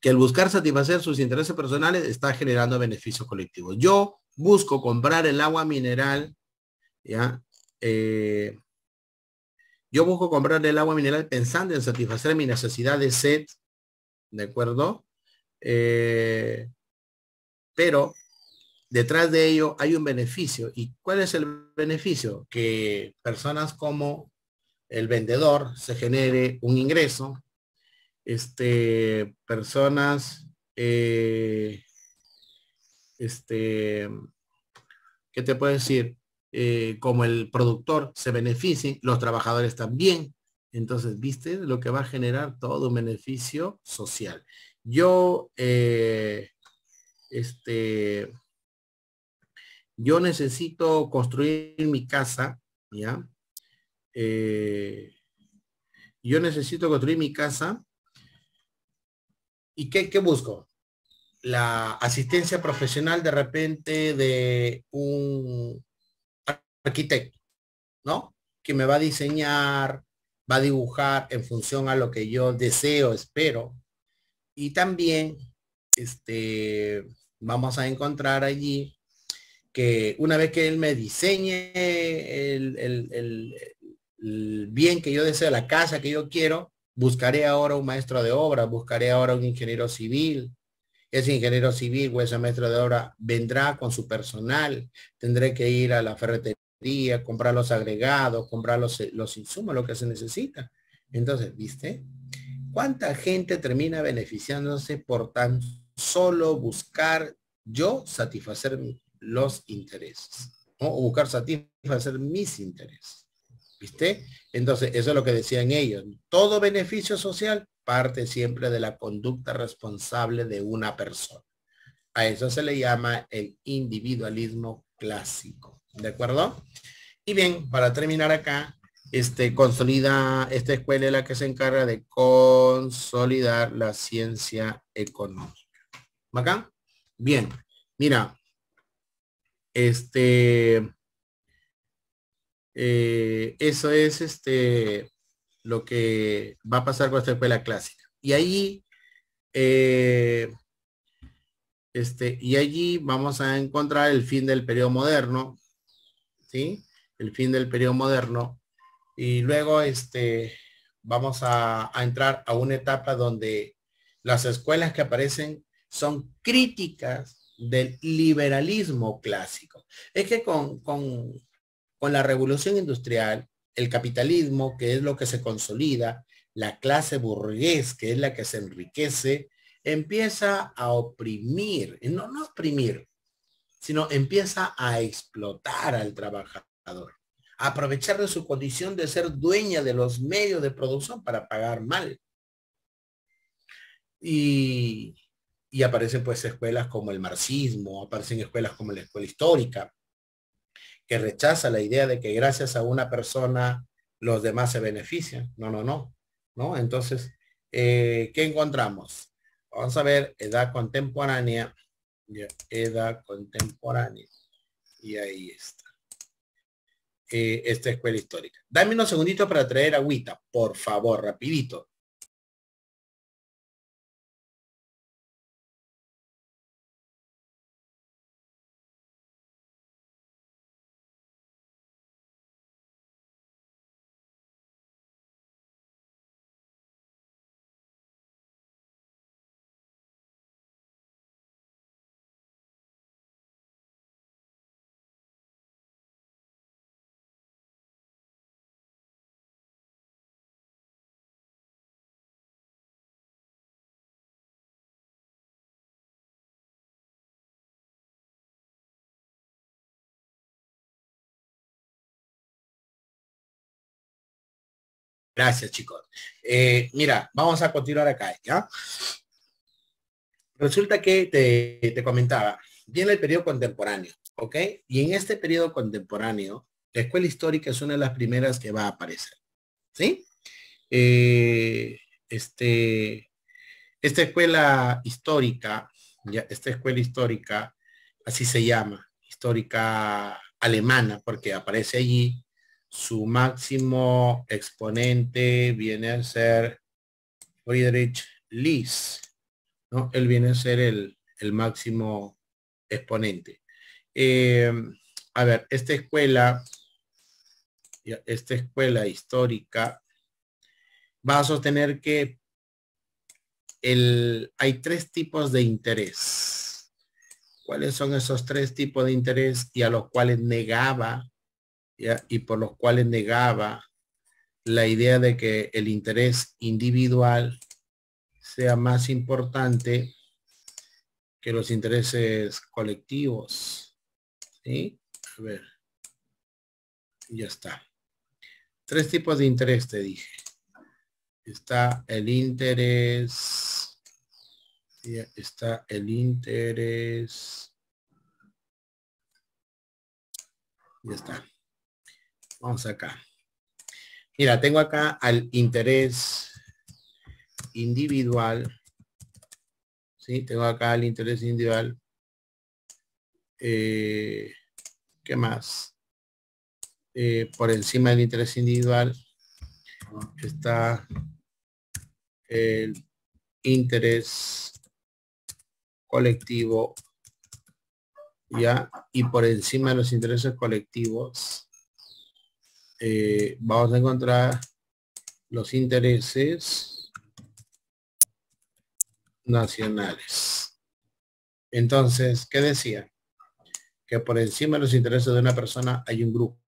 que el buscar satisfacer sus intereses personales está generando beneficios colectivos. Yo busco comprar el agua mineral, ¿ya? Eh, yo busco comprar el agua mineral pensando en satisfacer mi necesidad de sed, ¿de acuerdo? Eh, pero detrás de ello hay un beneficio. ¿Y cuál es el beneficio? Que personas como el vendedor se genere un ingreso, este, personas eh, este, ¿qué te puedo decir? Eh, como el productor se beneficie, los trabajadores también. Entonces, viste lo que va a generar todo un beneficio social. Yo, eh, este, yo necesito construir mi casa, ¿ya? Eh, yo necesito construir mi casa. ¿Y qué, qué busco? La asistencia profesional de repente de un arquitecto, ¿no? Que me va a diseñar, va a dibujar en función a lo que yo deseo, espero. Y también, este, vamos a encontrar allí que una vez que él me diseñe el, bien que yo deseo, la casa que yo quiero, buscaré ahora un maestro de obra, buscaré ahora un ingeniero civil. Ese ingeniero civil o ese maestro de obra vendrá con su personal. Tendré que ir a la ferretería, comprar los agregados, comprar los, los insumos, lo que se necesita. Entonces, ¿viste? ¿Cuánta gente termina beneficiándose por tan solo buscar yo satisfacer los intereses. O buscar satisfacer mis intereses. ¿Viste? Entonces, eso es lo que decían ellos. Todo beneficio social parte siempre de la conducta responsable de una persona. A eso se le llama el individualismo clásico. ¿De acuerdo? Y bien, para terminar acá, este, consolida, esta escuela es la que se encarga de consolidar la ciencia económica. ¿Bacán? Bien, mira, este, eh, eso es este, lo que va a pasar con esta escuela clásica. Y ahí, eh, este, y allí vamos a encontrar el fin del periodo moderno, ¿sí? El fin del periodo moderno. Y luego, este, vamos a entrar a una etapa donde las escuelas que aparecen son críticas del liberalismo clásico. Es que con, con, con la revolución industrial, el capitalismo, que es lo que se consolida, la clase burgués, que es la que se enriquece, empieza a oprimir, no, no oprimir, sino empieza a explotar al trabajador, a aprovechar de su condición de ser dueña de los medios de producción para pagar mal. Y y aparecen pues escuelas como el marxismo, aparecen escuelas como la escuela histórica, que rechaza la idea de que gracias a una persona los demás se benefician. No, no, no. ¿No? Entonces, eh, ¿qué encontramos? Vamos a ver edad contemporánea. Edad contemporánea. Y ahí está. Eh, esta escuela histórica. Dame unos segunditos para traer agüita, por favor, rapidito. Gracias, chicos. Eh, mira, vamos a continuar acá, ¿ya? Resulta que te, comentaba, viene el periodo contemporáneo, ¿ok? Y en este periodo contemporáneo, la escuela histórica es una de las primeras que va a aparecer, ¿sí? Eh, este, esta escuela histórica, ya, esta escuela histórica, así se llama, histórica alemana, porque aparece allí su máximo exponente viene a ser Friedrich Lis, ¿no? Él viene a ser el, máximo exponente. Eh, a ver, esta escuela, esta escuela histórica, va a sostener que el, hay tres tipos de interés. ¿Cuáles son esos tres tipos de interés y a los cuales negaba y por los cuales negaba la idea de que el interés individual sea más importante que los intereses colectivos. A ver. Ya está. Tres tipos de interés te dije. Está el interés. Está el interés. Ya está. Vamos acá. Mira, tengo acá al interés individual. ¿sí? Tengo acá el interés individual. Eh, ¿Qué más? Eh, por encima del interés individual está el interés colectivo, ¿ya? Y por encima de los intereses colectivos eh, vamos a encontrar los intereses nacionales. Entonces, ¿qué decía? Que por encima de los intereses de una persona hay un grupo,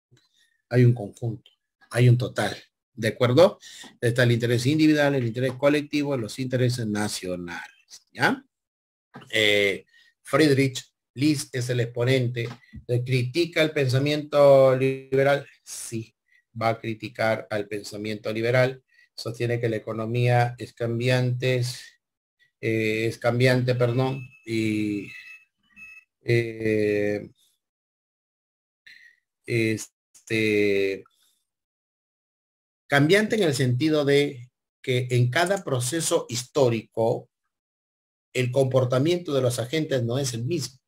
hay un conjunto, hay un total. ¿De acuerdo? Está el interés individual, el interés colectivo, los intereses nacionales. ¿Ya? Eh, Friedrich List es el exponente. ¿Critica el pensamiento liberal? Sí va a criticar al pensamiento liberal, sostiene que la economía es cambiante, es eh, cambiante, perdón, y eh, este, cambiante en el sentido de que en cada proceso histórico el comportamiento de los agentes no es el mismo.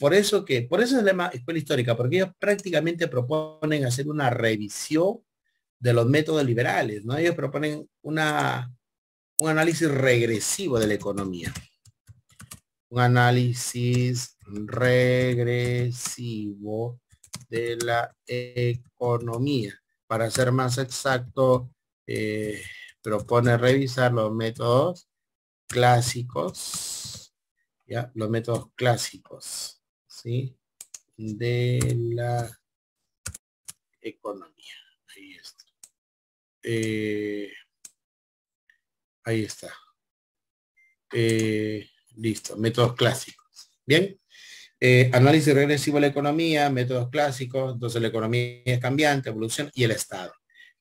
Por eso que, por eso es la escuela histórica, porque ellos prácticamente proponen hacer una revisión de los métodos liberales, ¿no? Ellos proponen un análisis regresivo de la economía. Un análisis regresivo de la economía. Para ser más exacto, eh, propone revisar los métodos clásicos, los métodos clásicos ¿sí? de la economía. Ahí está. Eh, ahí está. Eh, listo, métodos clásicos. Bien. Eh, análisis regresivo de la economía, métodos clásicos, entonces la economía es cambiante, evolución y el Estado.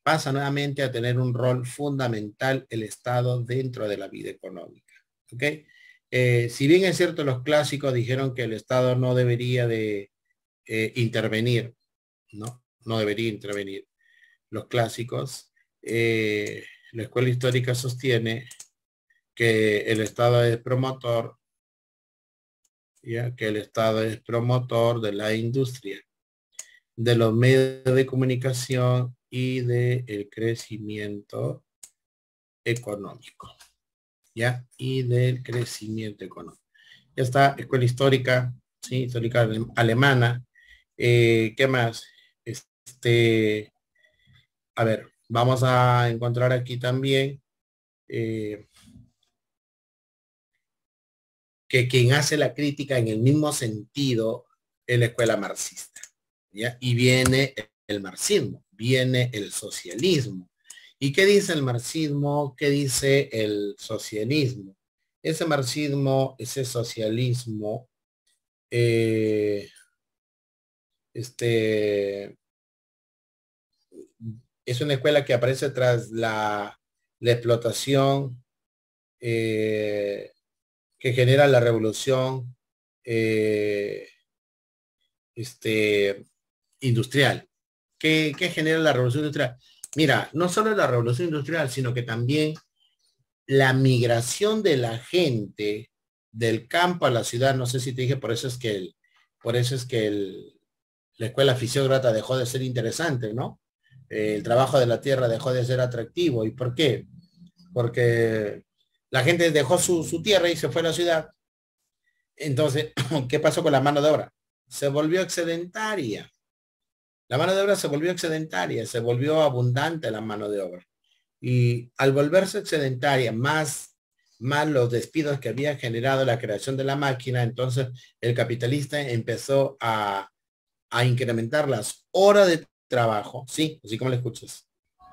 Pasa nuevamente a tener un rol fundamental el Estado dentro de la vida económica. ¿okay? Eh, si bien es cierto, los clásicos dijeron que el Estado no debería de eh, intervenir, ¿no? No debería intervenir. Los clásicos, eh, la escuela histórica sostiene que el Estado es promotor, que el Estado es promotor de la industria, de los medios de comunicación y del el crecimiento económico. ¿ya? Y del crecimiento económico. Ya está, escuela histórica, ¿sí? Histórica alemana. Eh, ¿Qué más? Este, a ver, vamos a encontrar aquí también eh, que quien hace la crítica en el mismo sentido es la escuela marxista. ¿ya? Y viene el marxismo, viene el socialismo, ¿Y qué dice el marxismo? ¿Qué dice el socialismo? Ese marxismo, ese socialismo, eh, este, es una escuela que aparece tras la, explotación eh, que genera la revolución eh, este, industrial. ¿Qué genera la revolución industrial? Mira, no solo la revolución industrial, sino que también la migración de la gente del campo a la ciudad, no sé si te dije, por eso es que por eso es que la escuela fisiócrata dejó de ser interesante, ¿no? Eh, el trabajo de la tierra dejó de ser atractivo. ¿Y por qué? Porque la gente dejó su, su tierra y se fue a la ciudad. Entonces, ¿qué pasó con la mano de obra? Se volvió excedentaria. La mano de obra se volvió excedentaria, se volvió abundante la mano de obra. Y al volverse excedentaria, más, más los despidos que había generado la creación de la máquina, entonces el capitalista empezó a, a incrementar las horas de trabajo, sí, así como le escuchas,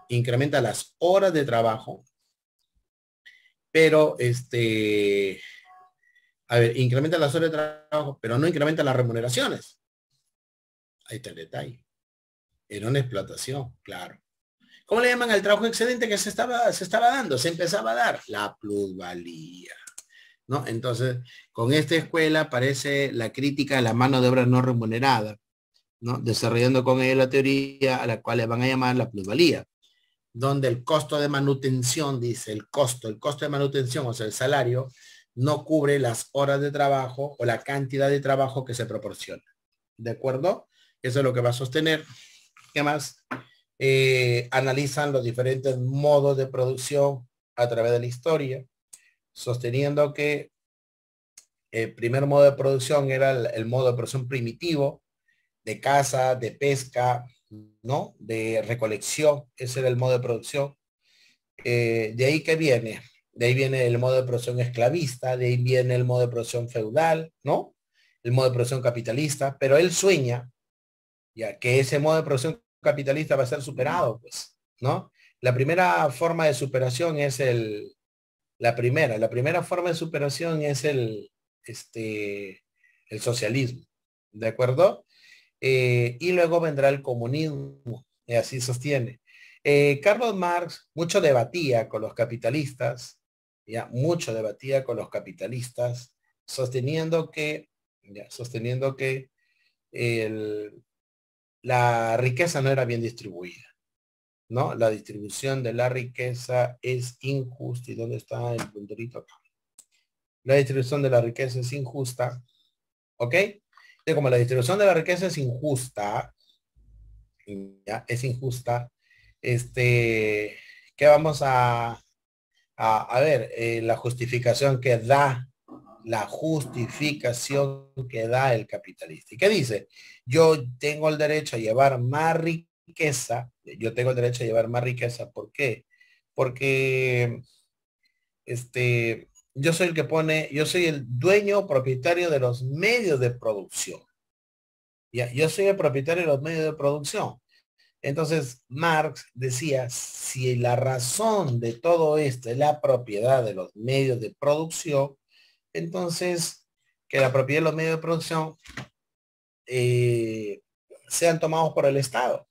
incrementa las horas de trabajo, pero este, a ver, incrementa las horas de trabajo, pero no incrementa las remuneraciones. Ahí está el detalle. Era una explotación, claro. ¿Cómo le llaman al trabajo excedente que se estaba, se estaba dando? Se empezaba a dar la plusvalía. ¿no? Entonces, con esta escuela aparece la crítica a la mano de obra no remunerada, ¿no? desarrollando con ella la teoría a la cual le van a llamar la plusvalía, donde el costo de manutención, dice el costo, el costo de manutención, o sea, el salario, no cubre las horas de trabajo o la cantidad de trabajo que se proporciona. ¿De acuerdo? Eso es lo que va a sostener más eh, analizan los diferentes modos de producción a través de la historia, sosteniendo que el primer modo de producción era el, modo de producción primitivo, de caza, de pesca, ¿no? De recolección, ese era el modo de producción. Eh, de ahí que viene, de ahí viene el modo de producción esclavista, de ahí viene el modo de producción feudal, ¿no? El modo de producción capitalista, pero él sueña ya que ese modo de producción capitalista va a ser superado, pues, ¿no? La primera forma de superación es el, la primera, la primera forma de superación es el, este, el socialismo, ¿de acuerdo? Eh, y luego vendrá el comunismo, y así sostiene. Eh, Carlos Marx mucho debatía con los capitalistas, ya mucho debatía con los capitalistas, sosteniendo que, ya, sosteniendo que el, la riqueza no era bien distribuida, ¿no? La distribución de la riqueza es injusta. ¿Y dónde está el punterito acá? La distribución de la riqueza es injusta, ¿ok? Y como la distribución de la riqueza es injusta, ya, es injusta, este, ¿qué vamos a, a, ver? Eh, la justificación que da la justificación que da el capitalista. ¿Y qué dice? Yo tengo el derecho a llevar más riqueza, yo tengo el derecho a llevar más riqueza, ¿por qué? Porque este, yo soy el que pone, yo soy el dueño propietario de los medios de producción. Yo soy el propietario de los medios de producción. Entonces, Marx decía, si la razón de todo esto es la propiedad de los medios de producción, entonces que la propiedad de los medios de producción eh, sean tomados por el Estado.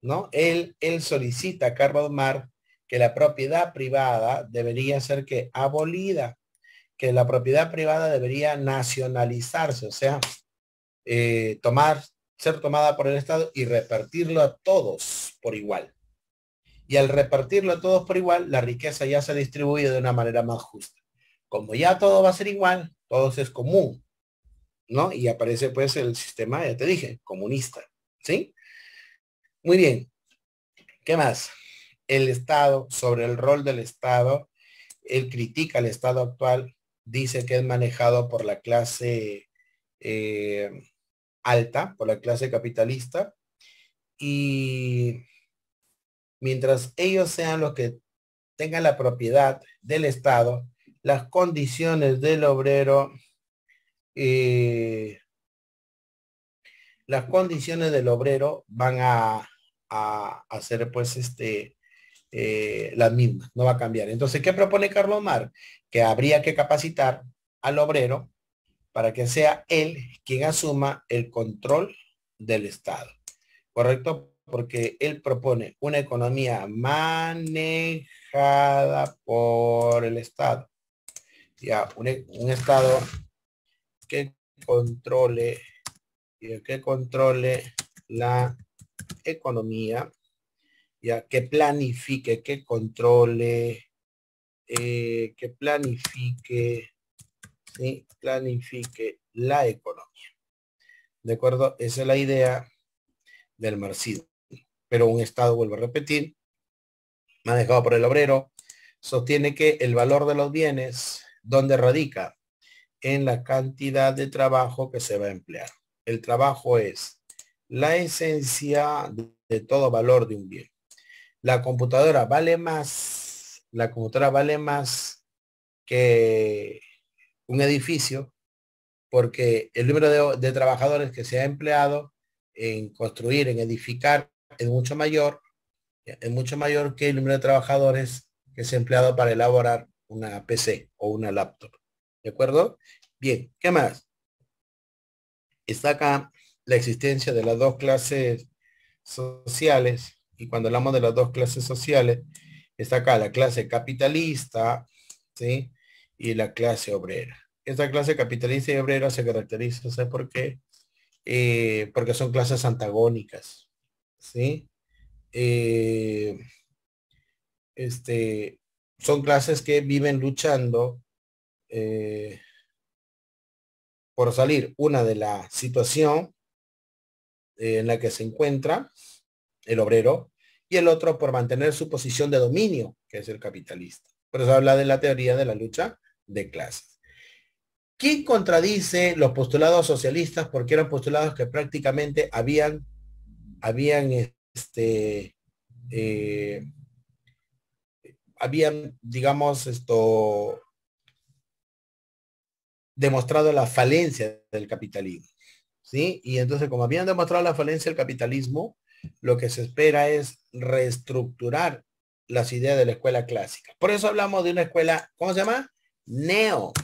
¿no? Él, él solicita a Carlos Mar que la propiedad privada debería ser que abolida, que la propiedad privada debería nacionalizarse, o sea, eh, tomar, ser tomada por el Estado y repartirlo a todos por igual. Y al repartirlo a todos por igual, la riqueza ya se distribuye de una manera más justa como ya todo va a ser igual, todo es común, ¿no? Y aparece pues el sistema, ya te dije, comunista, ¿sí? Muy bien. ¿Qué más? El Estado, sobre el rol del Estado, él critica al Estado actual, dice que es manejado por la clase eh, alta, por la clase capitalista, y mientras ellos sean los que tengan la propiedad del Estado, las condiciones del obrero, eh, las condiciones del obrero van a, a, ser pues este, eh, las mismas, no va a cambiar. Entonces, ¿qué propone Carlos Mar? Que habría que capacitar al obrero para que sea él quien asuma el control del Estado. ¿Correcto? Porque él propone una economía manejada por el Estado ya e, un, estado que controle que controle la economía ya que planifique que controle eh, que planifique planifique la economía de acuerdo esa es la idea del marxismo pero un estado vuelvo a repetir manejado por el obrero sostiene que el valor de los bienes donde radica en la cantidad de trabajo que se va a emplear. El trabajo es la esencia de todo valor de un bien. La computadora vale más, la computadora vale más que un edificio porque el número de, trabajadores que se ha empleado en construir, en edificar, es mucho mayor, es mucho mayor que el número de trabajadores que se ha empleado para elaborar una PC o una laptop. ¿De acuerdo? Bien, ¿qué más? Está acá la existencia de las dos clases sociales. Y cuando hablamos de las dos clases sociales, está acá la clase capitalista, ¿sí? Y la clase obrera. Esta clase capitalista y obrera se caracteriza, ¿sabes por qué? Eh, porque son clases antagónicas, ¿sí? Eh, este, son clases que viven luchando eh, por salir una de la situación eh, en la que se encuentra el obrero y el otro por mantener su posición de dominio, que es el capitalista. Por eso habla de la teoría de la lucha de clases. ¿Quién contradice los postulados socialistas? Porque eran postulados que prácticamente habían, habían este, eh, habían, digamos, esto demostrado la falencia del capitalismo. ¿Sí? Y entonces, como habían demostrado la falencia del capitalismo, lo que se espera es reestructurar las ideas de la escuela clásica. Por eso hablamos de una escuela, ¿cómo se llama? Neo,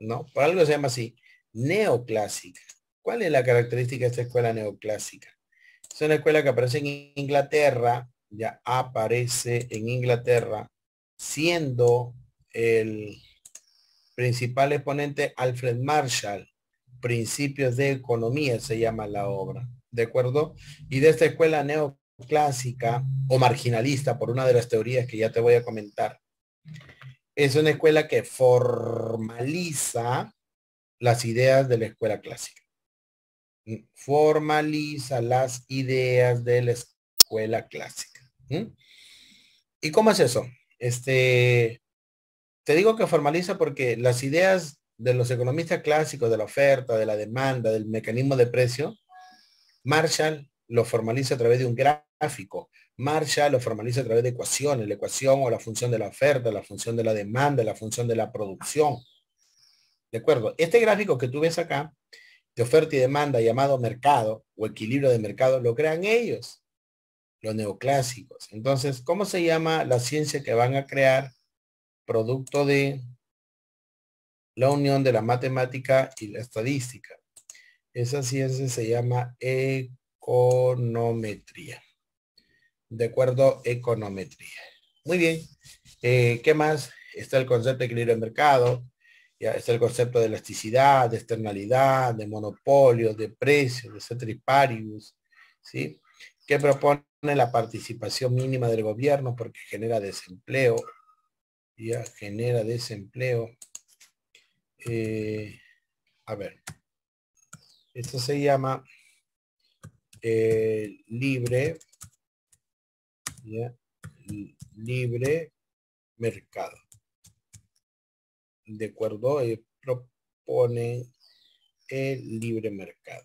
¿no? Por algo se llama así, neoclásica. ¿Cuál es la característica de esta escuela neoclásica? Es una escuela que aparece en Inglaterra, ya aparece en Inglaterra siendo el principal exponente Alfred Marshall, Principios de Economía se llama la obra, ¿de acuerdo? Y de esta escuela neoclásica o marginalista, por una de las teorías que ya te voy a comentar, es una escuela que formaliza las ideas de la escuela clásica. Formaliza las ideas de la escuela clásica. ¿Y cómo es eso? Este, te digo que formaliza porque las ideas de los economistas clásicos de la oferta, de la demanda, del mecanismo de precio, Marshall lo formaliza a través de un gráfico. Marshall lo formaliza a través de ecuaciones, la ecuación o la función de la oferta, la función de la demanda, la función de la producción. ¿De acuerdo? Este gráfico que tú ves acá, de oferta y demanda llamado mercado o equilibrio de mercado, lo crean ellos los neoclásicos. Entonces, ¿cómo se llama la ciencia que van a crear producto de la unión de la matemática y la estadística? Esa ciencia se llama econometría. De acuerdo, econometría. Muy bien. Eh, ¿Qué más? Está el concepto de equilibrio de mercado. Ya está el concepto de elasticidad, de externalidad, de monopolio, de precios, de paribus, ¿sí? que propone la participación mínima del gobierno porque genera desempleo. Ya genera desempleo. Eh, a ver. Esto se llama eh, libre. libre mercado. De acuerdo, eh, propone el libre mercado.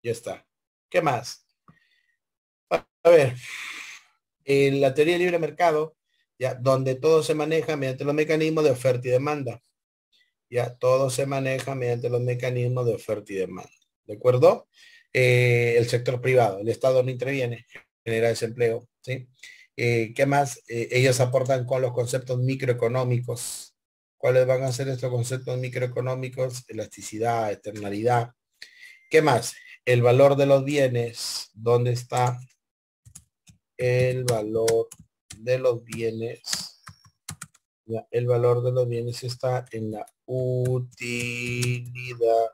Ya está. ¿Qué más? A ver, en la teoría de libre mercado, ya donde todo se maneja mediante los mecanismos de oferta y demanda. Ya todo se maneja mediante los mecanismos de oferta y demanda. ¿De acuerdo? Eh, el sector privado, el Estado no interviene, genera desempleo. ¿sí? Eh, ¿Qué más? Eh, ellos aportan con los conceptos microeconómicos. ¿Cuáles van a ser estos conceptos microeconómicos? Elasticidad, externalidad. ¿Qué más? El valor de los bienes. ¿Dónde está el valor de los bienes. el valor de los bienes está en la utilidad.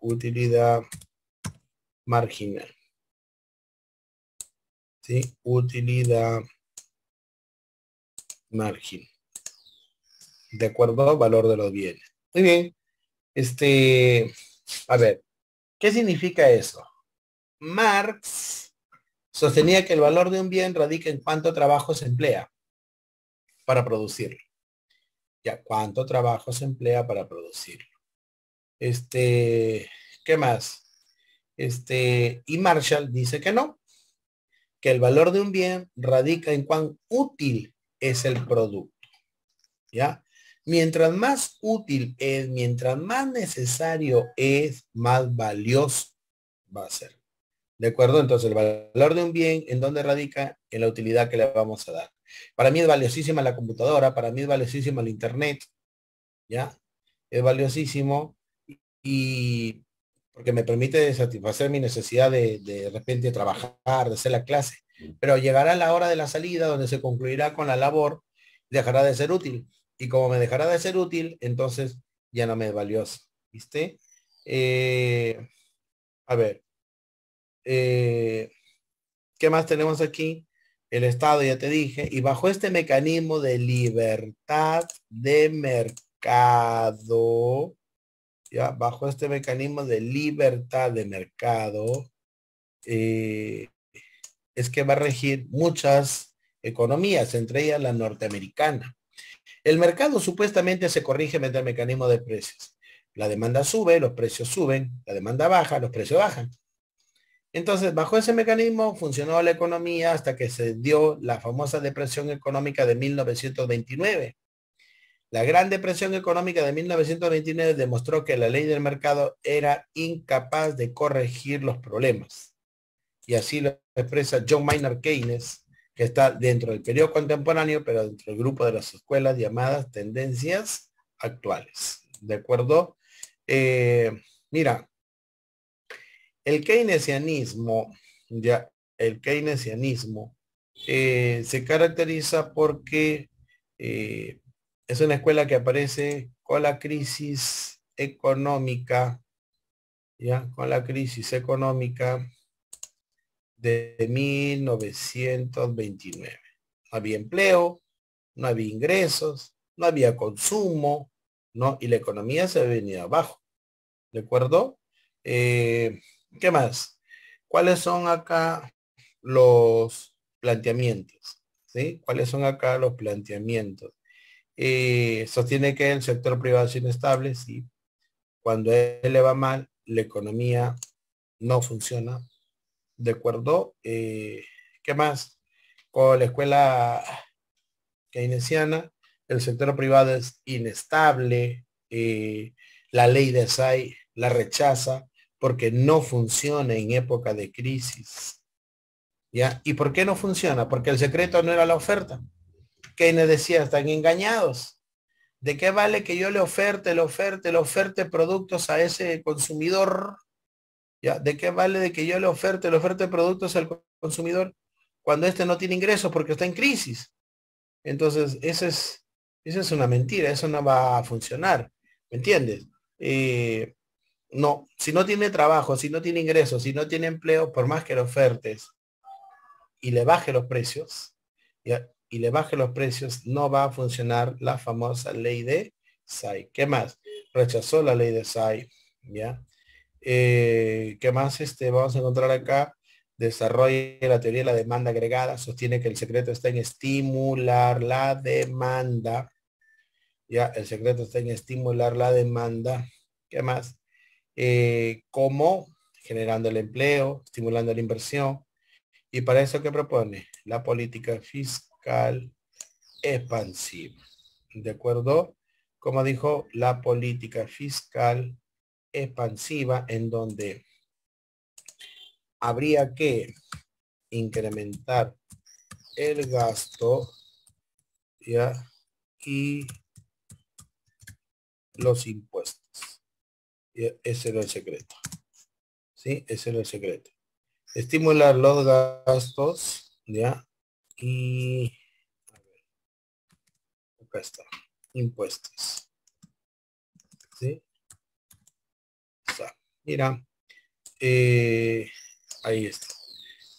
utilidad marginal. ¿Sí? Utilidad Margin. De acuerdo valor de los bienes. Muy bien. Este, a ver, ¿qué significa eso? Marx sostenía que el valor de un bien radica en cuánto trabajo se emplea para producirlo. Ya, cuánto trabajo se emplea para producirlo. Este, ¿qué más? Este, y Marshall dice que no, que el valor de un bien radica en cuán útil es el producto. ¿Ya? Mientras más útil es, mientras más necesario es, más valioso va a ser. ¿De acuerdo? Entonces, el valor de un bien, ¿en dónde radica? En la utilidad que le vamos a dar. Para mí es valiosísima la computadora, para mí es valiosísima el Internet, ¿ya? Es valiosísimo y porque me permite satisfacer mi necesidad de, de, repente trabajar, de hacer la clase. Pero llegará la hora de la salida donde se concluirá con la labor, dejará de ser útil. Y como me dejará de ser útil, entonces ya no me es valioso. ¿Viste? Eh, a ver, eh, ¿Qué más tenemos aquí? El Estado, ya te dije. Y bajo este mecanismo de libertad de mercado, ya bajo este mecanismo de libertad de mercado, eh, es que va a regir muchas economías, entre ellas la norteamericana. El mercado supuestamente se corrige mediante el mecanismo de precios. La demanda sube, los precios suben, la demanda baja, los precios bajan. Entonces, bajo ese mecanismo funcionó la economía hasta que se dio la famosa depresión económica de 1929. La Gran Depresión Económica de 1929 demostró que la ley del mercado era incapaz de corregir los problemas. Y así lo expresa John Maynard Keynes, que está dentro del periodo contemporáneo, pero dentro del grupo de las escuelas llamadas tendencias actuales. ¿De acuerdo? Eh, mira, el keynesianismo, ya, el keynesianismo eh, se caracteriza porque eh, es una escuela que aparece con la crisis económica, ya, con la crisis económica de 1929. No había empleo, no había ingresos, no había consumo, ¿no? Y la economía se venía abajo, ¿de acuerdo? Eh, ¿Qué más? ¿Cuáles son acá los planteamientos? ¿Sí? ¿Cuáles son acá los planteamientos? Eh, sostiene que el sector privado es inestable, sí. Cuando él le va mal, la economía no funciona. De acuerdo. Eh, ¿Qué más? Con la escuela keynesiana, el sector privado es inestable. Eh, la ley de SAI la rechaza. Porque no funciona en época de crisis. ¿Ya? ¿Y por qué no funciona? Porque el secreto no era la oferta. Keynes decía, están engañados. ¿De qué vale que yo le oferte, le oferte, le oferte productos a ese consumidor? ¿De qué vale de que yo le oferte, le oferte productos al consumidor cuando este no tiene ingresos porque está en crisis? Entonces, esa es, esa es una mentira, eso no va a funcionar. ¿Me entiendes? Eh, no, si no tiene trabajo, si no tiene ingresos, si no tiene empleo, por más que le ofertes y le baje los precios, y le baje los precios, no va a funcionar la famosa ley de SAI. ¿Qué más? Rechazó la ley de SAI, ¿ya? Eh, ¿Qué más este, vamos a encontrar acá? Desarrolla la teoría de la demanda agregada, sostiene que el secreto está en estimular la demanda. Ya, el secreto está en estimular la demanda. ¿Qué más? eh, como generando el empleo, estimulando la inversión. Y para eso que propone la política fiscal expansiva. De acuerdo, como dijo, la política fiscal expansiva en donde habría que incrementar el gasto y los impuestos. Ese era el secreto. ¿Sí? Ese es el secreto. Estimular los gastos, ¿ya? Y... A ver, acá está. Impuestos. ¿Sí? Mira. Eh, ahí está.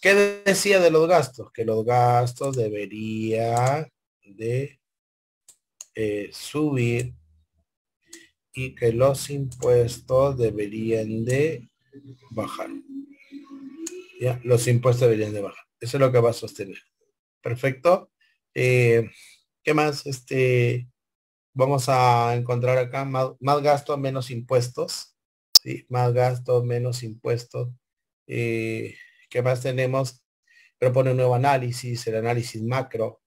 ¿Qué decía de los gastos? Que los gastos debería de eh, subir y que los impuestos deberían de bajar. ¿Ya? Los impuestos deberían de bajar. Eso es lo que va a sostener. Perfecto. Eh, ¿Qué más? Este, vamos a encontrar acá más, gasto, menos impuestos. ¿sí? Más gasto, menos impuestos. Eh, ¿Qué más tenemos? Propone un nuevo análisis, el análisis macro,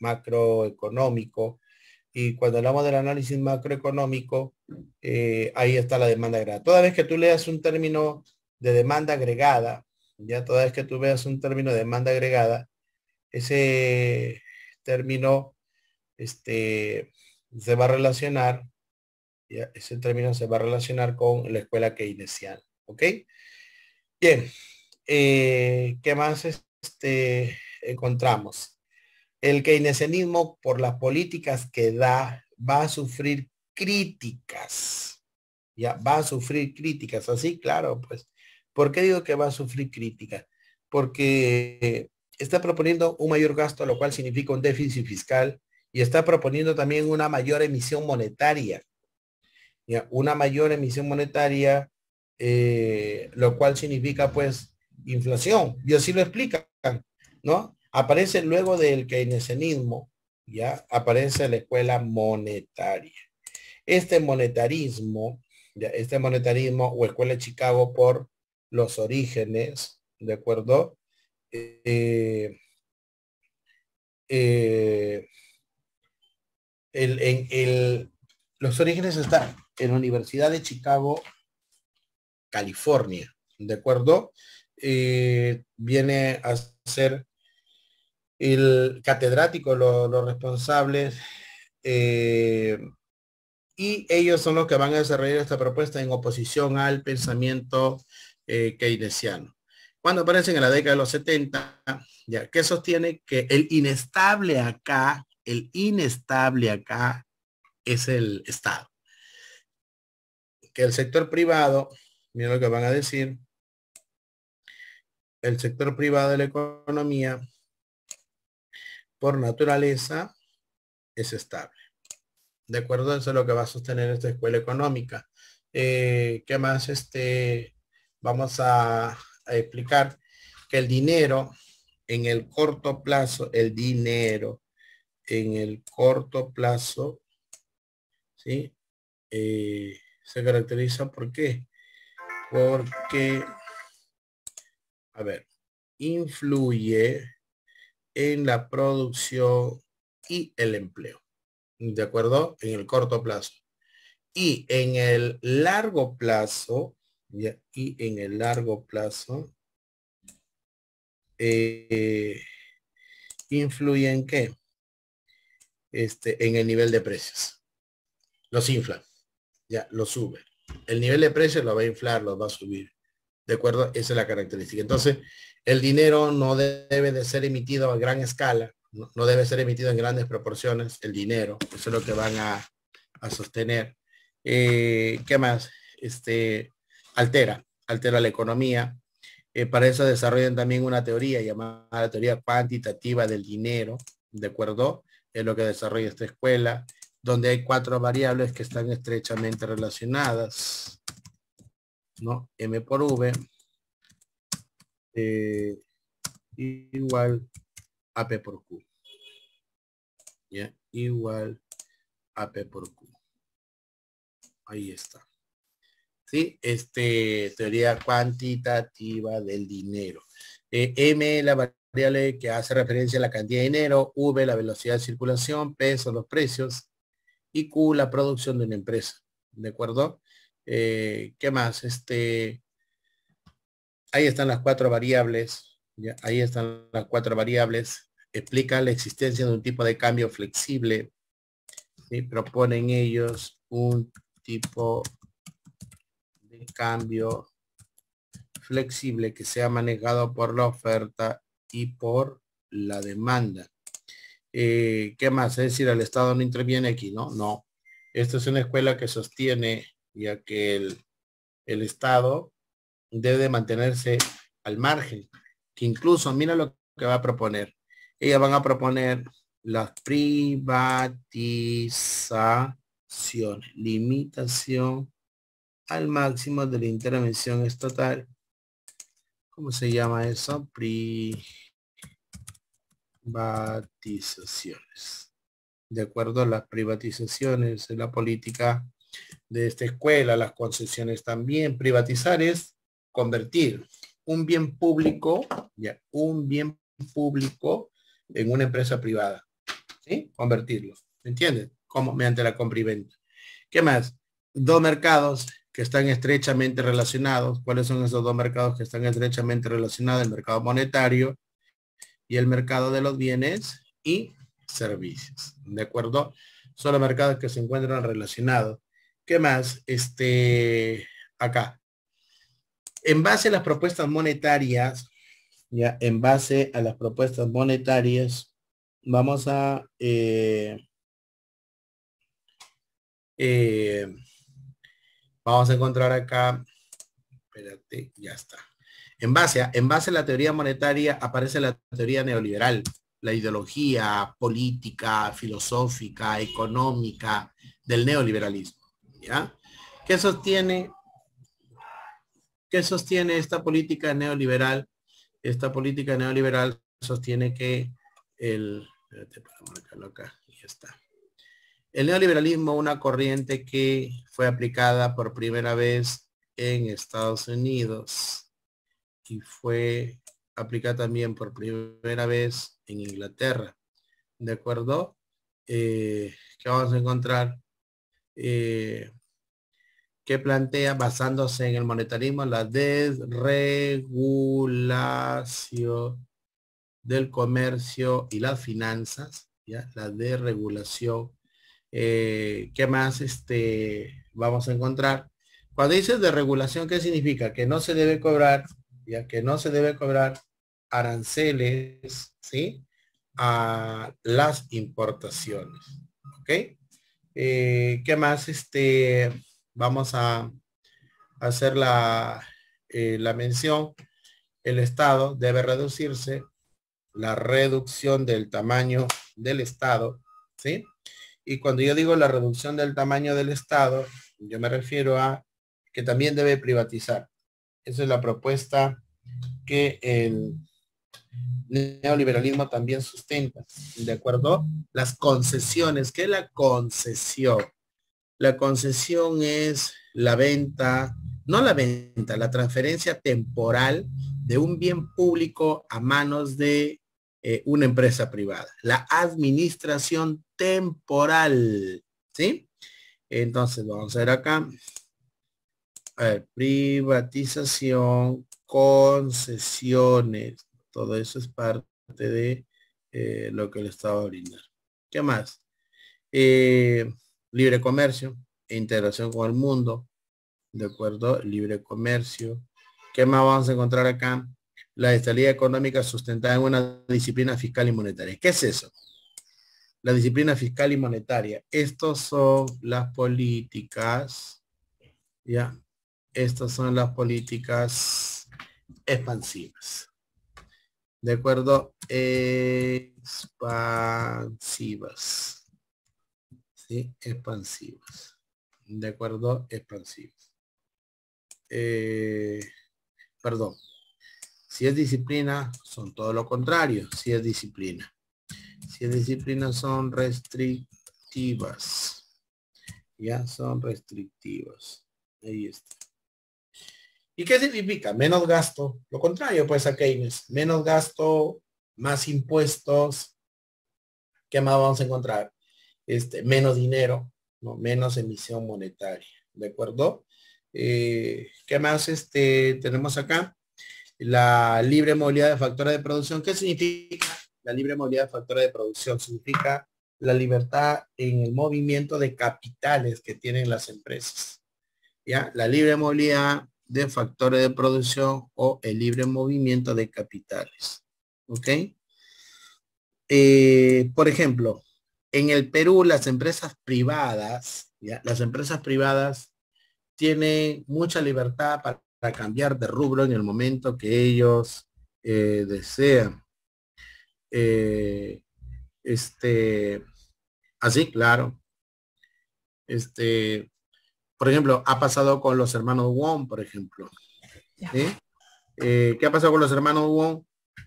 macroeconómico y cuando hablamos del análisis macroeconómico, eh, ahí está la demanda agregada. Toda vez que tú leas un término de demanda agregada, ya toda vez que tú veas un término de demanda agregada, ese término este, se va a relacionar, ese término se va a relacionar con la escuela keynesiana. ¿Ok? Bien. Eh, ¿Qué más este, encontramos? el keynesianismo por las políticas que da va a sufrir críticas. Ya va a sufrir críticas, así claro, pues. ¿Por qué digo que va a sufrir críticas? Porque está proponiendo un mayor gasto, lo cual significa un déficit fiscal y está proponiendo también una mayor emisión monetaria. Una mayor emisión monetaria, eh, lo cual significa pues inflación. Y así lo explican, ¿no? Aparece luego del keynesianismo, ya aparece la escuela monetaria. Este monetarismo, este monetarismo o escuela de Chicago por los orígenes, ¿de acuerdo? Eh, eh, en, los orígenes están en la Universidad de Chicago, California, ¿de acuerdo? Eh, viene a ser el catedrático, los, responsables, eh, y ellos son los que van a desarrollar esta propuesta en oposición al pensamiento eh, keynesiano. Cuando aparecen en la década de los 70, ya que sostiene que el inestable acá, el inestable acá es el Estado. Que el sector privado, miren lo que van a decir, el sector privado de la economía por naturaleza es estable. De acuerdo, eso es lo que va a sostener esta escuela económica. Eh, ¿Qué más? Este, vamos a, explicar que el dinero en el corto plazo, el dinero en el corto plazo, ¿sí? Eh, se caracteriza por qué? Porque, a ver, influye en la producción y el empleo. ¿De acuerdo? En el corto plazo. Y en el largo plazo, y en el largo plazo, eh, influyen qué? Este, en el nivel de precios. Los infla, ya, los sube. El nivel de precios lo va a inflar, los va a subir. ¿De acuerdo? Esa es la característica. Entonces, el dinero no debe de ser emitido a gran escala, no, debe ser emitido en grandes proporciones, el dinero, eso es lo que van a, sostener. Eh, ¿Qué más? Este, altera, altera la economía. Eh, para eso desarrollan también una teoría llamada la teoría cuantitativa del dinero, ¿de acuerdo? Es lo que desarrolla esta escuela, donde hay cuatro variables que están estrechamente relacionadas, ¿no? M por V, este, igual a P por Q. Igual a P por Q. Ahí está. ¿Sí? Este, teoría cuantitativa del dinero. Eh, M, la variable que hace referencia a la cantidad de dinero, V, la velocidad de circulación, P son los precios y Q, la producción de una empresa. ¿De acuerdo? Eh, ¿Qué más? Este, Ahí están las cuatro variables. Ahí están las cuatro variables. Explican la existencia de un tipo de cambio flexible. Y Proponen ellos un tipo de cambio flexible que sea manejado por la oferta y por la demanda. Eh, ¿Qué más? Es decir, el Estado no interviene aquí, ¿no? No. Esto es una escuela que sostiene ya que el Estado debe mantenerse al margen, que incluso mira lo que va a proponer. Ellas van a proponer las privatizaciones limitación al máximo de la intervención estatal. ¿Cómo se llama eso? Privatizaciones. De acuerdo a las privatizaciones en la política de esta escuela, las concesiones también. Privatizar es convertir un bien público, ya, un bien público en una empresa privada. ¿Sí? Convertirlo. ¿Me Como mediante la compra y venta. ¿Qué más? Dos mercados que están estrechamente relacionados. ¿Cuáles son esos dos mercados que están estrechamente relacionados? El mercado monetario y el mercado de los bienes y servicios. ¿De acuerdo? Son los mercados que se encuentran relacionados. ¿Qué más? Este, acá en base a las propuestas monetarias, ya en base a las propuestas monetarias, vamos a eh, eh, vamos a encontrar acá, espérate, ya está. En base, a, en base a la teoría monetaria aparece la teoría neoliberal, la ideología política, filosófica, económica del neoliberalismo, ¿ya? Que sostiene que sostiene esta política neoliberal. Esta política neoliberal sostiene que el... está. El neoliberalismo, una corriente que fue aplicada por primera vez en Estados Unidos y fue aplicada también por primera vez en Inglaterra. ¿De acuerdo? Eh, ¿Qué vamos a encontrar eh, que plantea basándose en el monetarismo la desregulación del comercio y las finanzas, ¿ya? la desregulación. Eh, ¿Qué más este, vamos a encontrar? Cuando dices desregulación, ¿qué significa? Que no se debe cobrar, ya que no se debe cobrar aranceles, ¿sí? A las importaciones, ¿ok? Eh, ¿Qué más? Este, vamos a hacer eh, la, mención, el Estado debe reducirse, la reducción del tamaño del Estado, ¿sí? Y cuando yo digo la reducción del tamaño del Estado, yo me refiero a que también debe privatizar. Esa es la propuesta que el neoliberalismo también sustenta, ¿de acuerdo? Las concesiones, que la concesión la concesión es la venta, no la venta, la transferencia temporal de un bien público a manos de eh, una empresa privada. La administración temporal, ¿sí? Entonces, vamos a ver acá. A ver, privatización, concesiones. Todo eso es parte de eh, lo que le estaba brindando. ¿Qué más? Eh, libre comercio e integración con el mundo. De acuerdo, libre comercio. ¿Qué más vamos a encontrar acá? La estabilidad económica sustentada en una disciplina fiscal y monetaria. ¿Qué es eso? La disciplina fiscal y monetaria. Estos son las políticas, ¿ya? Estas son las políticas expansivas. ¿De acuerdo? Expansivas. ¿sí? expansivas. De acuerdo, expansivas. Eh, perdón. Si es disciplina, son todo lo contrario. Si es disciplina. Si es disciplina, son restrictivas. Ya son restrictivas. Ahí está. ¿Y qué significa? Menos gasto. Lo contrario, pues, a Keynes. Menos gasto, más impuestos. ¿Qué más vamos a encontrar? este, menos dinero, ¿no? menos emisión monetaria, ¿de acuerdo? Eh, ¿Qué más este, tenemos acá? La libre movilidad de factores de producción. ¿Qué significa la libre movilidad de factores de producción? Significa la libertad en el movimiento de capitales que tienen las empresas. ¿Ya? La libre movilidad de factores de producción o el libre movimiento de capitales. ¿Ok? Eh, por ejemplo, en el Perú las empresas privadas, las empresas privadas tienen mucha libertad para, cambiar de rubro en el momento que ellos eh, desean. Eh, este, así, ah, claro. Este, por ejemplo, ha pasado con los hermanos Wong, por ejemplo. Eh, ¿Qué ha pasado con los hermanos Wong?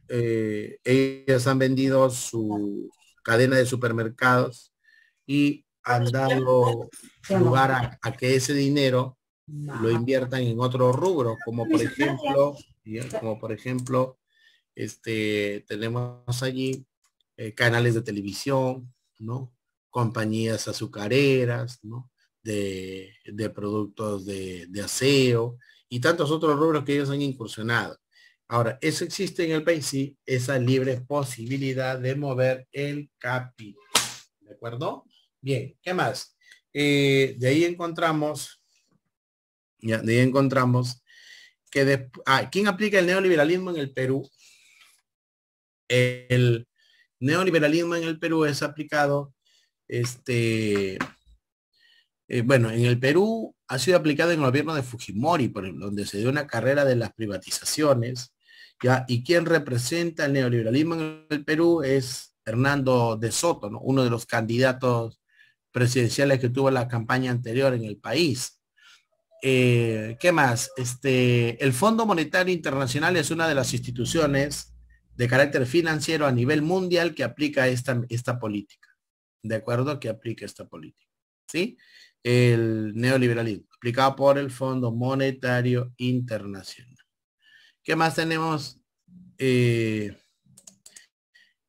ellas han vendido su, cadena de supermercados y han dado lugar a, que ese dinero lo inviertan en otro rubro, como por ejemplo, como por ejemplo, este, tenemos allí eh, canales de televisión, ¿no? Compañías azucareras, De, de productos de, de, aseo y tantos otros rubros que ellos han incursionado. Ahora, eso existe en el país, sí, esa libre posibilidad de mover el capital. ¿De acuerdo? Bien, ¿qué más? Eh, de ahí encontramos, ya, de ahí encontramos que después, ah, ¿quién aplica el neoliberalismo en el Perú? El neoliberalismo en el Perú es aplicado, este, eh, bueno, en el Perú ha sido aplicado en el gobierno de Fujimori, por ejemplo, donde se dio una carrera de las privatizaciones, y quien representa el neoliberalismo en el Perú es Hernando de Soto, uno de los candidatos presidenciales que tuvo la campaña anterior en el país. Eh, ¿Qué más? Este, el Fondo Monetario Internacional es una de las instituciones de carácter financiero a nivel mundial que aplica esta, esta política. ¿De acuerdo? Que aplica esta política. ¿Sí? El neoliberalismo, aplicado por el Fondo Monetario Internacional. ¿Qué más tenemos? Eh,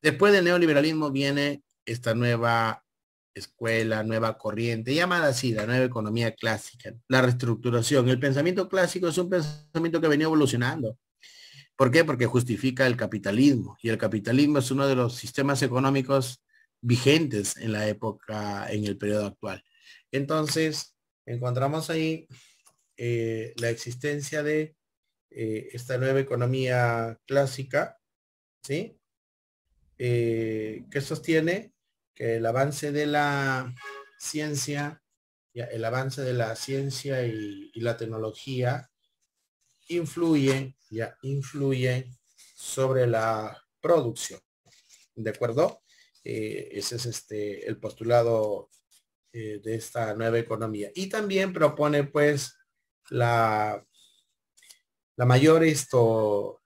después del neoliberalismo viene esta nueva escuela, nueva corriente, llamada así la nueva economía clásica, la reestructuración. El pensamiento clásico es un pensamiento que venía evolucionando. ¿Por qué? Porque justifica el capitalismo y el capitalismo es uno de los sistemas económicos vigentes en la época, en el periodo actual. Entonces, encontramos ahí eh, la existencia de eh, esta nueva economía clásica, ¿sí? Eh, que sostiene que el avance de la ciencia, el avance de la ciencia y, la tecnología influye, ya influye sobre la producción. ¿De acuerdo? Eh, ese es este el postulado de esta nueva economía. Y también propone pues la la mayor esto,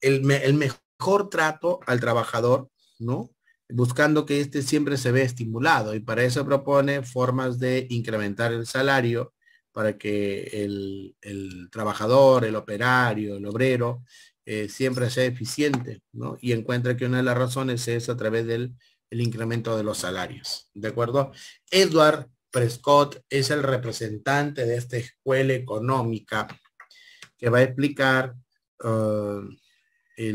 el, mejor trato al trabajador, ¿no? Buscando que éste siempre se ve estimulado y para eso propone formas de incrementar el salario para que el, el trabajador, el operario, el obrero, eh, siempre sea eficiente, ¿no? Y encuentra que una de las razones es a través del el incremento de los salarios. ¿De acuerdo? Edward Prescott es el representante de esta escuela económica que va a explicar um, eh,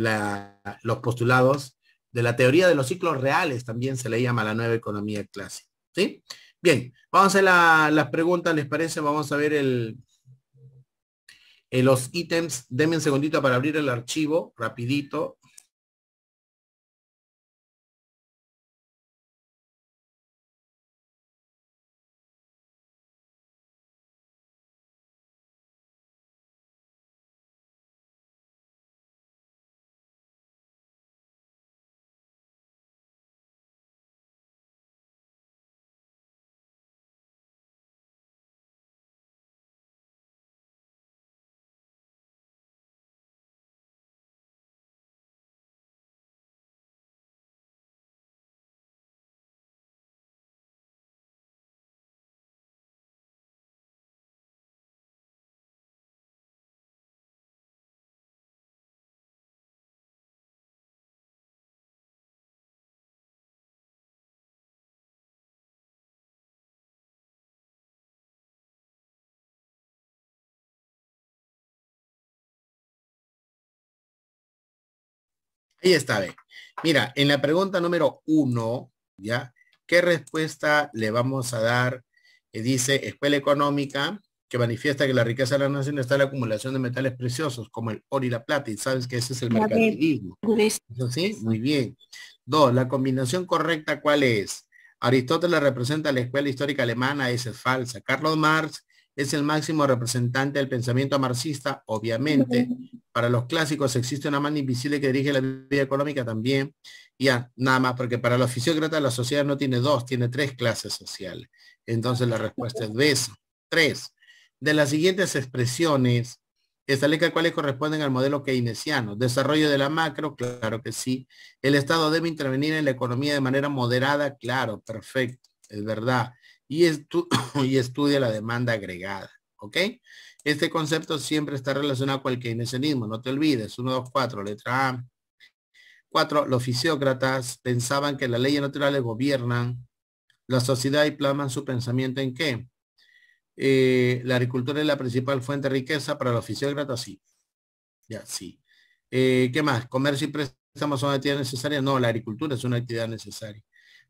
los postulados de la teoría de los ciclos reales, también se le llama la nueva economía clásica. ¿sí? Bien, vamos a hacer las preguntas, ¿les parece? Vamos a ver eh, los ítems. Denme un segundito para abrir el archivo, rapidito. Ahí está, bien. Mira, en la pregunta número uno, ¿ya? ¿Qué respuesta le vamos a dar? Eh, dice, escuela económica, que manifiesta que la riqueza de la nación está en la acumulación de metales preciosos, como el oro y la plata, y sabes que ese es el mercantilismo. ¿Sí? Muy bien. Dos, la combinación correcta, ¿cuál es? Aristóteles representa la escuela histórica alemana, esa es falsa. Carlos Marx es el máximo representante del pensamiento marxista, obviamente. Para los clásicos existe una mano invisible que dirige la vida económica también. Ya, nada más, porque para los fisiócratas la sociedad no tiene dos, tiene tres clases sociales. Entonces la respuesta es de Tres. De las siguientes expresiones, establezca cuáles corresponden al modelo keynesiano. Desarrollo de la macro, claro que sí. El Estado debe intervenir en la economía de manera moderada, claro, perfecto, es verdad y, estudia la demanda agregada. ¿Ok? Este concepto siempre está relacionado con el keynesianismo, no te olvides, 1, 2, 4, letra A. 4. Los fisiócratas pensaban que las leyes naturales gobiernan la sociedad y plasman su pensamiento en qué. Eh, la agricultura es la principal fuente de riqueza para los fisiócratas, sí. Ya, sí. Eh, ¿Qué más? ¿Comercio y préstamos son actividades necesarias? No, la agricultura es una actividad necesaria.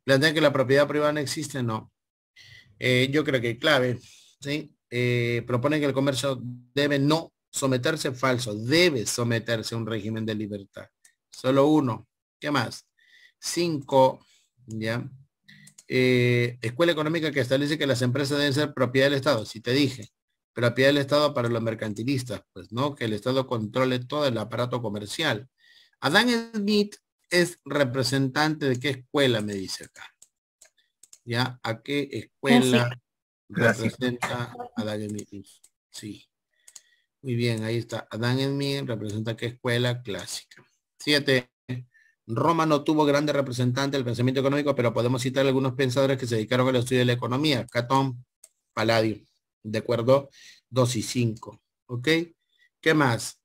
¿Plantean que la propiedad privada no existe? No. Eh, yo creo que clave, ¿sí? Eh, proponen que el comercio debe no someterse, falso, debe someterse a un régimen de libertad. Solo uno. ¿Qué más? Cinco, ¿ya? Eh, escuela económica que establece que las empresas deben ser propiedad del Estado, si te dije, propiedad del Estado para los mercantilistas, pues no, que el Estado controle todo el aparato comercial. Adán Smith es representante de qué escuela, me dice acá. ¿ya? ¿A qué escuela representa Adán Smith? Sí. Muy bien, ahí está. Adán Smith representa qué escuela clásica. Siete. Roma no tuvo grande representante del pensamiento económico, pero podemos citar algunos pensadores que se dedicaron al estudio de la economía. Catón, Paladio, ¿de acuerdo? dos y cinco, ¿Ok? ¿Qué más?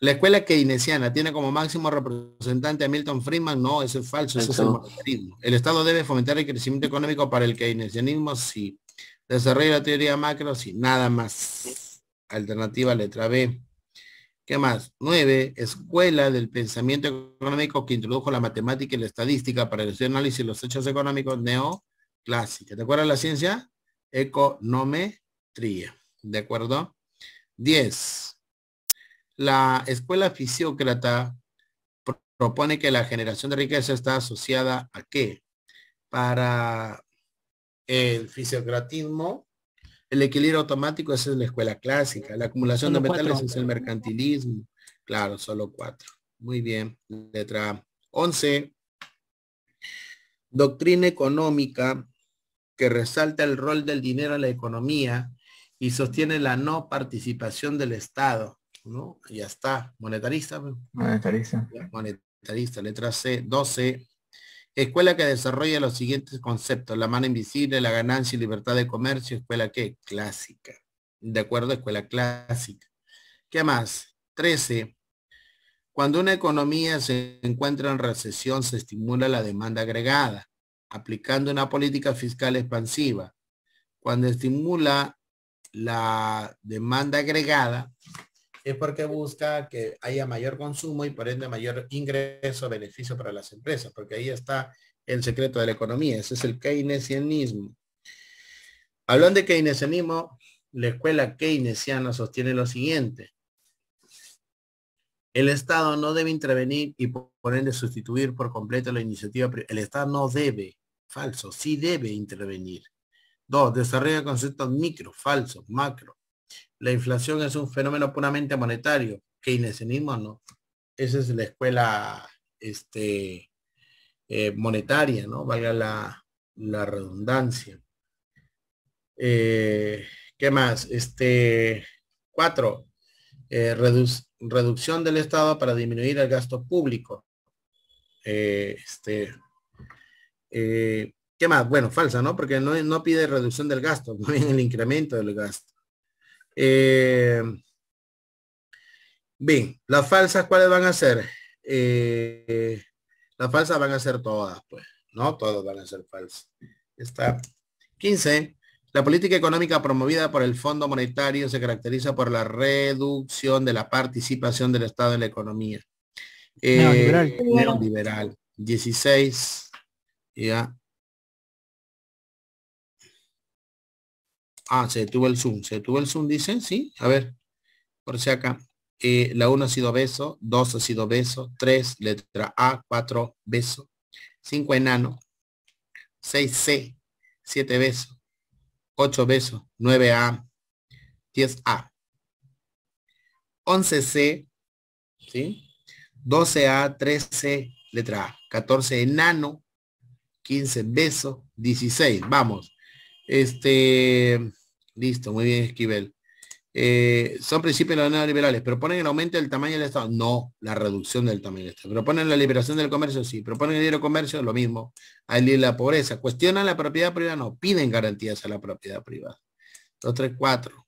La escuela keynesiana tiene como máximo representante a Milton Friedman. No, eso es falso, eso, es el El Estado debe fomentar el crecimiento económico para el keynesianismo, sí. desarrolla la teoría macro, si Nada más. Alternativa letra B. ¿Qué más? Nueve, escuela del pensamiento económico que introdujo la matemática y la estadística para el estudio análisis de los hechos económicos neoclásicos. ¿Te acuerdas de la ciencia? Econometría. ¿De acuerdo? Diez, la escuela fisiócrata propone que la generación de riqueza está asociada a qué? Para el fisiocratismo, el equilibrio automático esa es la escuela clásica. La acumulación de metales es el mercantilismo. Claro, solo cuatro. Muy bien. Letra 11. Doctrina económica que resalta el rol del dinero en la economía y sostiene la no participación del Estado ya está, monetarista. Pues, monetarista. Monetarista, letra C, 12. Escuela que desarrolla los siguientes conceptos, la mano invisible, la ganancia y libertad de comercio, escuela que clásica. De acuerdo, escuela clásica. ¿Qué más? 13. Cuando una economía se encuentra en recesión, se estimula la demanda agregada, aplicando una política fiscal expansiva. Cuando estimula la demanda agregada, es porque busca que haya mayor consumo y por ende mayor ingreso, beneficio para las empresas, porque ahí está el secreto de la economía, ese es el keynesianismo. Hablando de keynesianismo, la escuela keynesiana sostiene lo siguiente. El Estado no debe intervenir y por ende sustituir por completo la iniciativa. El Estado no debe, falso, sí debe intervenir. Dos, desarrolla conceptos micro, falso, macro la inflación es un fenómeno puramente monetario, keynesianismo no. Esa es la escuela este, eh, monetaria, ¿no? Valga la, la redundancia. Eh, ¿Qué más? Este, cuatro, eh, reducción del Estado para disminuir el gasto público. este, ¿Qué más? Bueno, falsa, ¿no? Porque no, no pide reducción del gasto, no el incremento del gasto. Eh, bien, las falsas, ¿cuáles van a ser? Eh, las falsas van a ser todas, pues, ¿no? Todas van a ser falsas. Está 15. La política económica promovida por el Fondo Monetario se caracteriza por la reducción de la participación del Estado en la economía. liberal neoliberal. Eh, neoliberal. 16. Ya. Ah, se detuvo el Zoom. Se detuvo el Zoom, dicen, sí. A ver, por si acá. Eh, la 1 ha sido beso, 2 ha sido beso, 3 letra A, 4 beso, 5 enano, 6 C, 7 beso, 8 beso, 9 A, 10 A, 11 C, ¿sí? 12 A, 13 letra A, 14 enano, 15 beso, 16. Vamos. Este, listo, muy bien, Esquivel. Eh, son principios de los ¿Proponen el aumento del tamaño del Estado? No, la reducción del tamaño del Estado. ¿Proponen la liberación del comercio? Sí. ¿Proponen el libre comercio? Lo mismo. Al la pobreza. ¿Cuestionan la propiedad privada? No, piden garantías a la propiedad privada. dos, tres, cuatro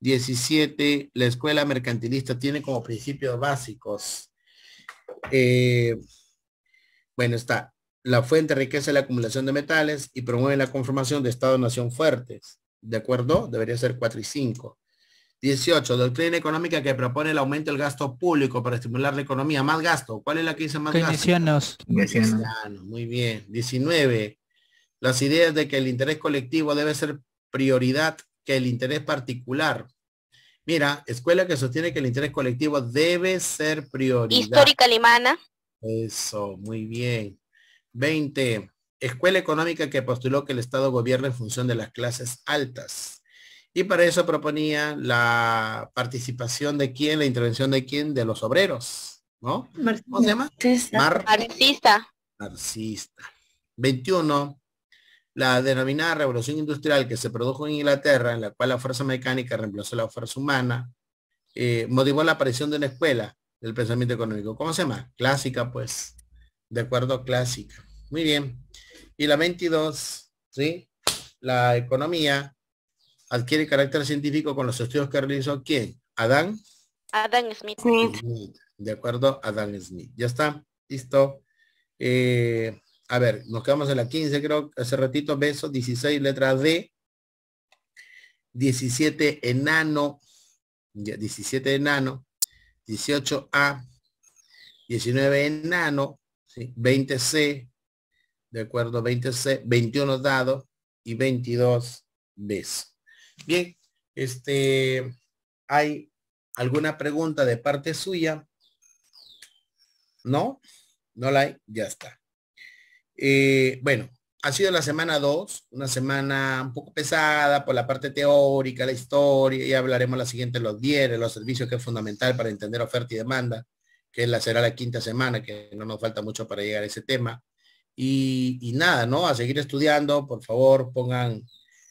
17. La escuela mercantilista tiene como principios básicos. Eh, bueno, está la fuente enriquece la acumulación de metales y promueve la conformación de estados nación fuertes. ¿De acuerdo? Debería ser 4 y 5. 18. Doctrina económica que propone el aumento del gasto público para estimular la economía. Más gasto. ¿Cuál es la que dice más gasto? Muy bien. 19. Las ideas de que el interés colectivo debe ser prioridad que el interés particular. Mira, escuela que sostiene que el interés colectivo debe ser prioridad. Histórica alemana. Eso, muy bien. 20. Escuela económica que postuló que el Estado gobierna en función de las clases altas. Y para eso proponía la participación de quién, la intervención de quién, de los obreros, ¿no? ¿Cómo se llama? Marxista. Marxista. 21. La denominada revolución industrial que se produjo en Inglaterra, en la cual la fuerza mecánica reemplazó la fuerza humana, eh, motivó la aparición de una escuela del pensamiento económico. ¿Cómo se llama? Clásica, pues. De acuerdo, clásica. Muy bien. Y la 22, ¿sí? La economía adquiere carácter científico con los estudios que realizó quién? Adán. Adán Smith. De acuerdo, Adán Smith. Ya está, listo. Eh, a ver, nos quedamos en la 15, creo, hace ratito, beso, 16, letra D. 17, enano. 17, enano. 18, A. 19, enano. 20 20C, de acuerdo, 20C, 21 dado y 22 B. Bien, este, ¿hay alguna pregunta de parte suya? ¿No? No la hay, ya está. Eh, bueno, ha sido la semana 2, una semana un poco pesada por la parte teórica, la historia, y hablaremos la siguiente los diarios, los servicios que es fundamental para entender oferta y demanda que la, será la quinta semana, que no nos falta mucho para llegar a ese tema. Y, nada, ¿no? A seguir estudiando, por favor, pongan,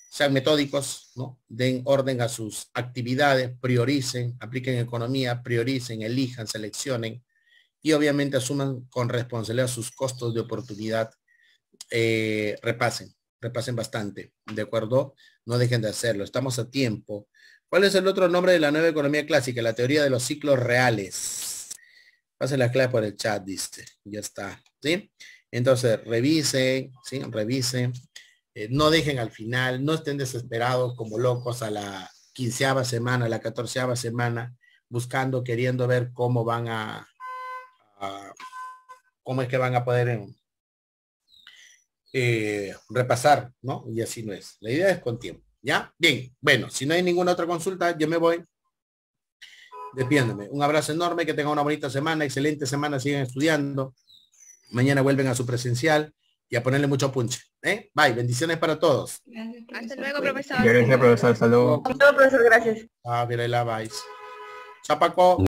sean metódicos, ¿no? Den orden a sus actividades, prioricen, apliquen economía, prioricen, elijan, seleccionen y obviamente asuman con responsabilidad sus costos de oportunidad. Eh, repasen, repasen bastante, ¿de acuerdo? No dejen de hacerlo, estamos a tiempo. ¿Cuál es el otro nombre de la nueva economía clásica? La teoría de los ciclos reales. Pasen la clave por el chat, dice. Ya está. ¿Sí? Entonces, revisen, ¿sí? Revisen. Eh, no dejen al final, no estén desesperados como locos a la quinceava semana, a la catorceava semana, buscando, queriendo ver cómo van a, cómo es que van a poder em, eh, repasar, ¿no? Y así no es. La idea es con tiempo. ¿Ya? Bien, bueno, si no hay ninguna otra consulta, yo me voy despiéndeme, Un abrazo enorme, que tengan una bonita semana, excelente semana, sigan estudiando. Mañana vuelven a su presencial y a ponerle mucho punche. ¿eh? Bye, bendiciones para todos. Hasta luego, profesor. Gracias, profesor. Saludos. Hasta luego, profesor. Gracias. Ah, Chapaco.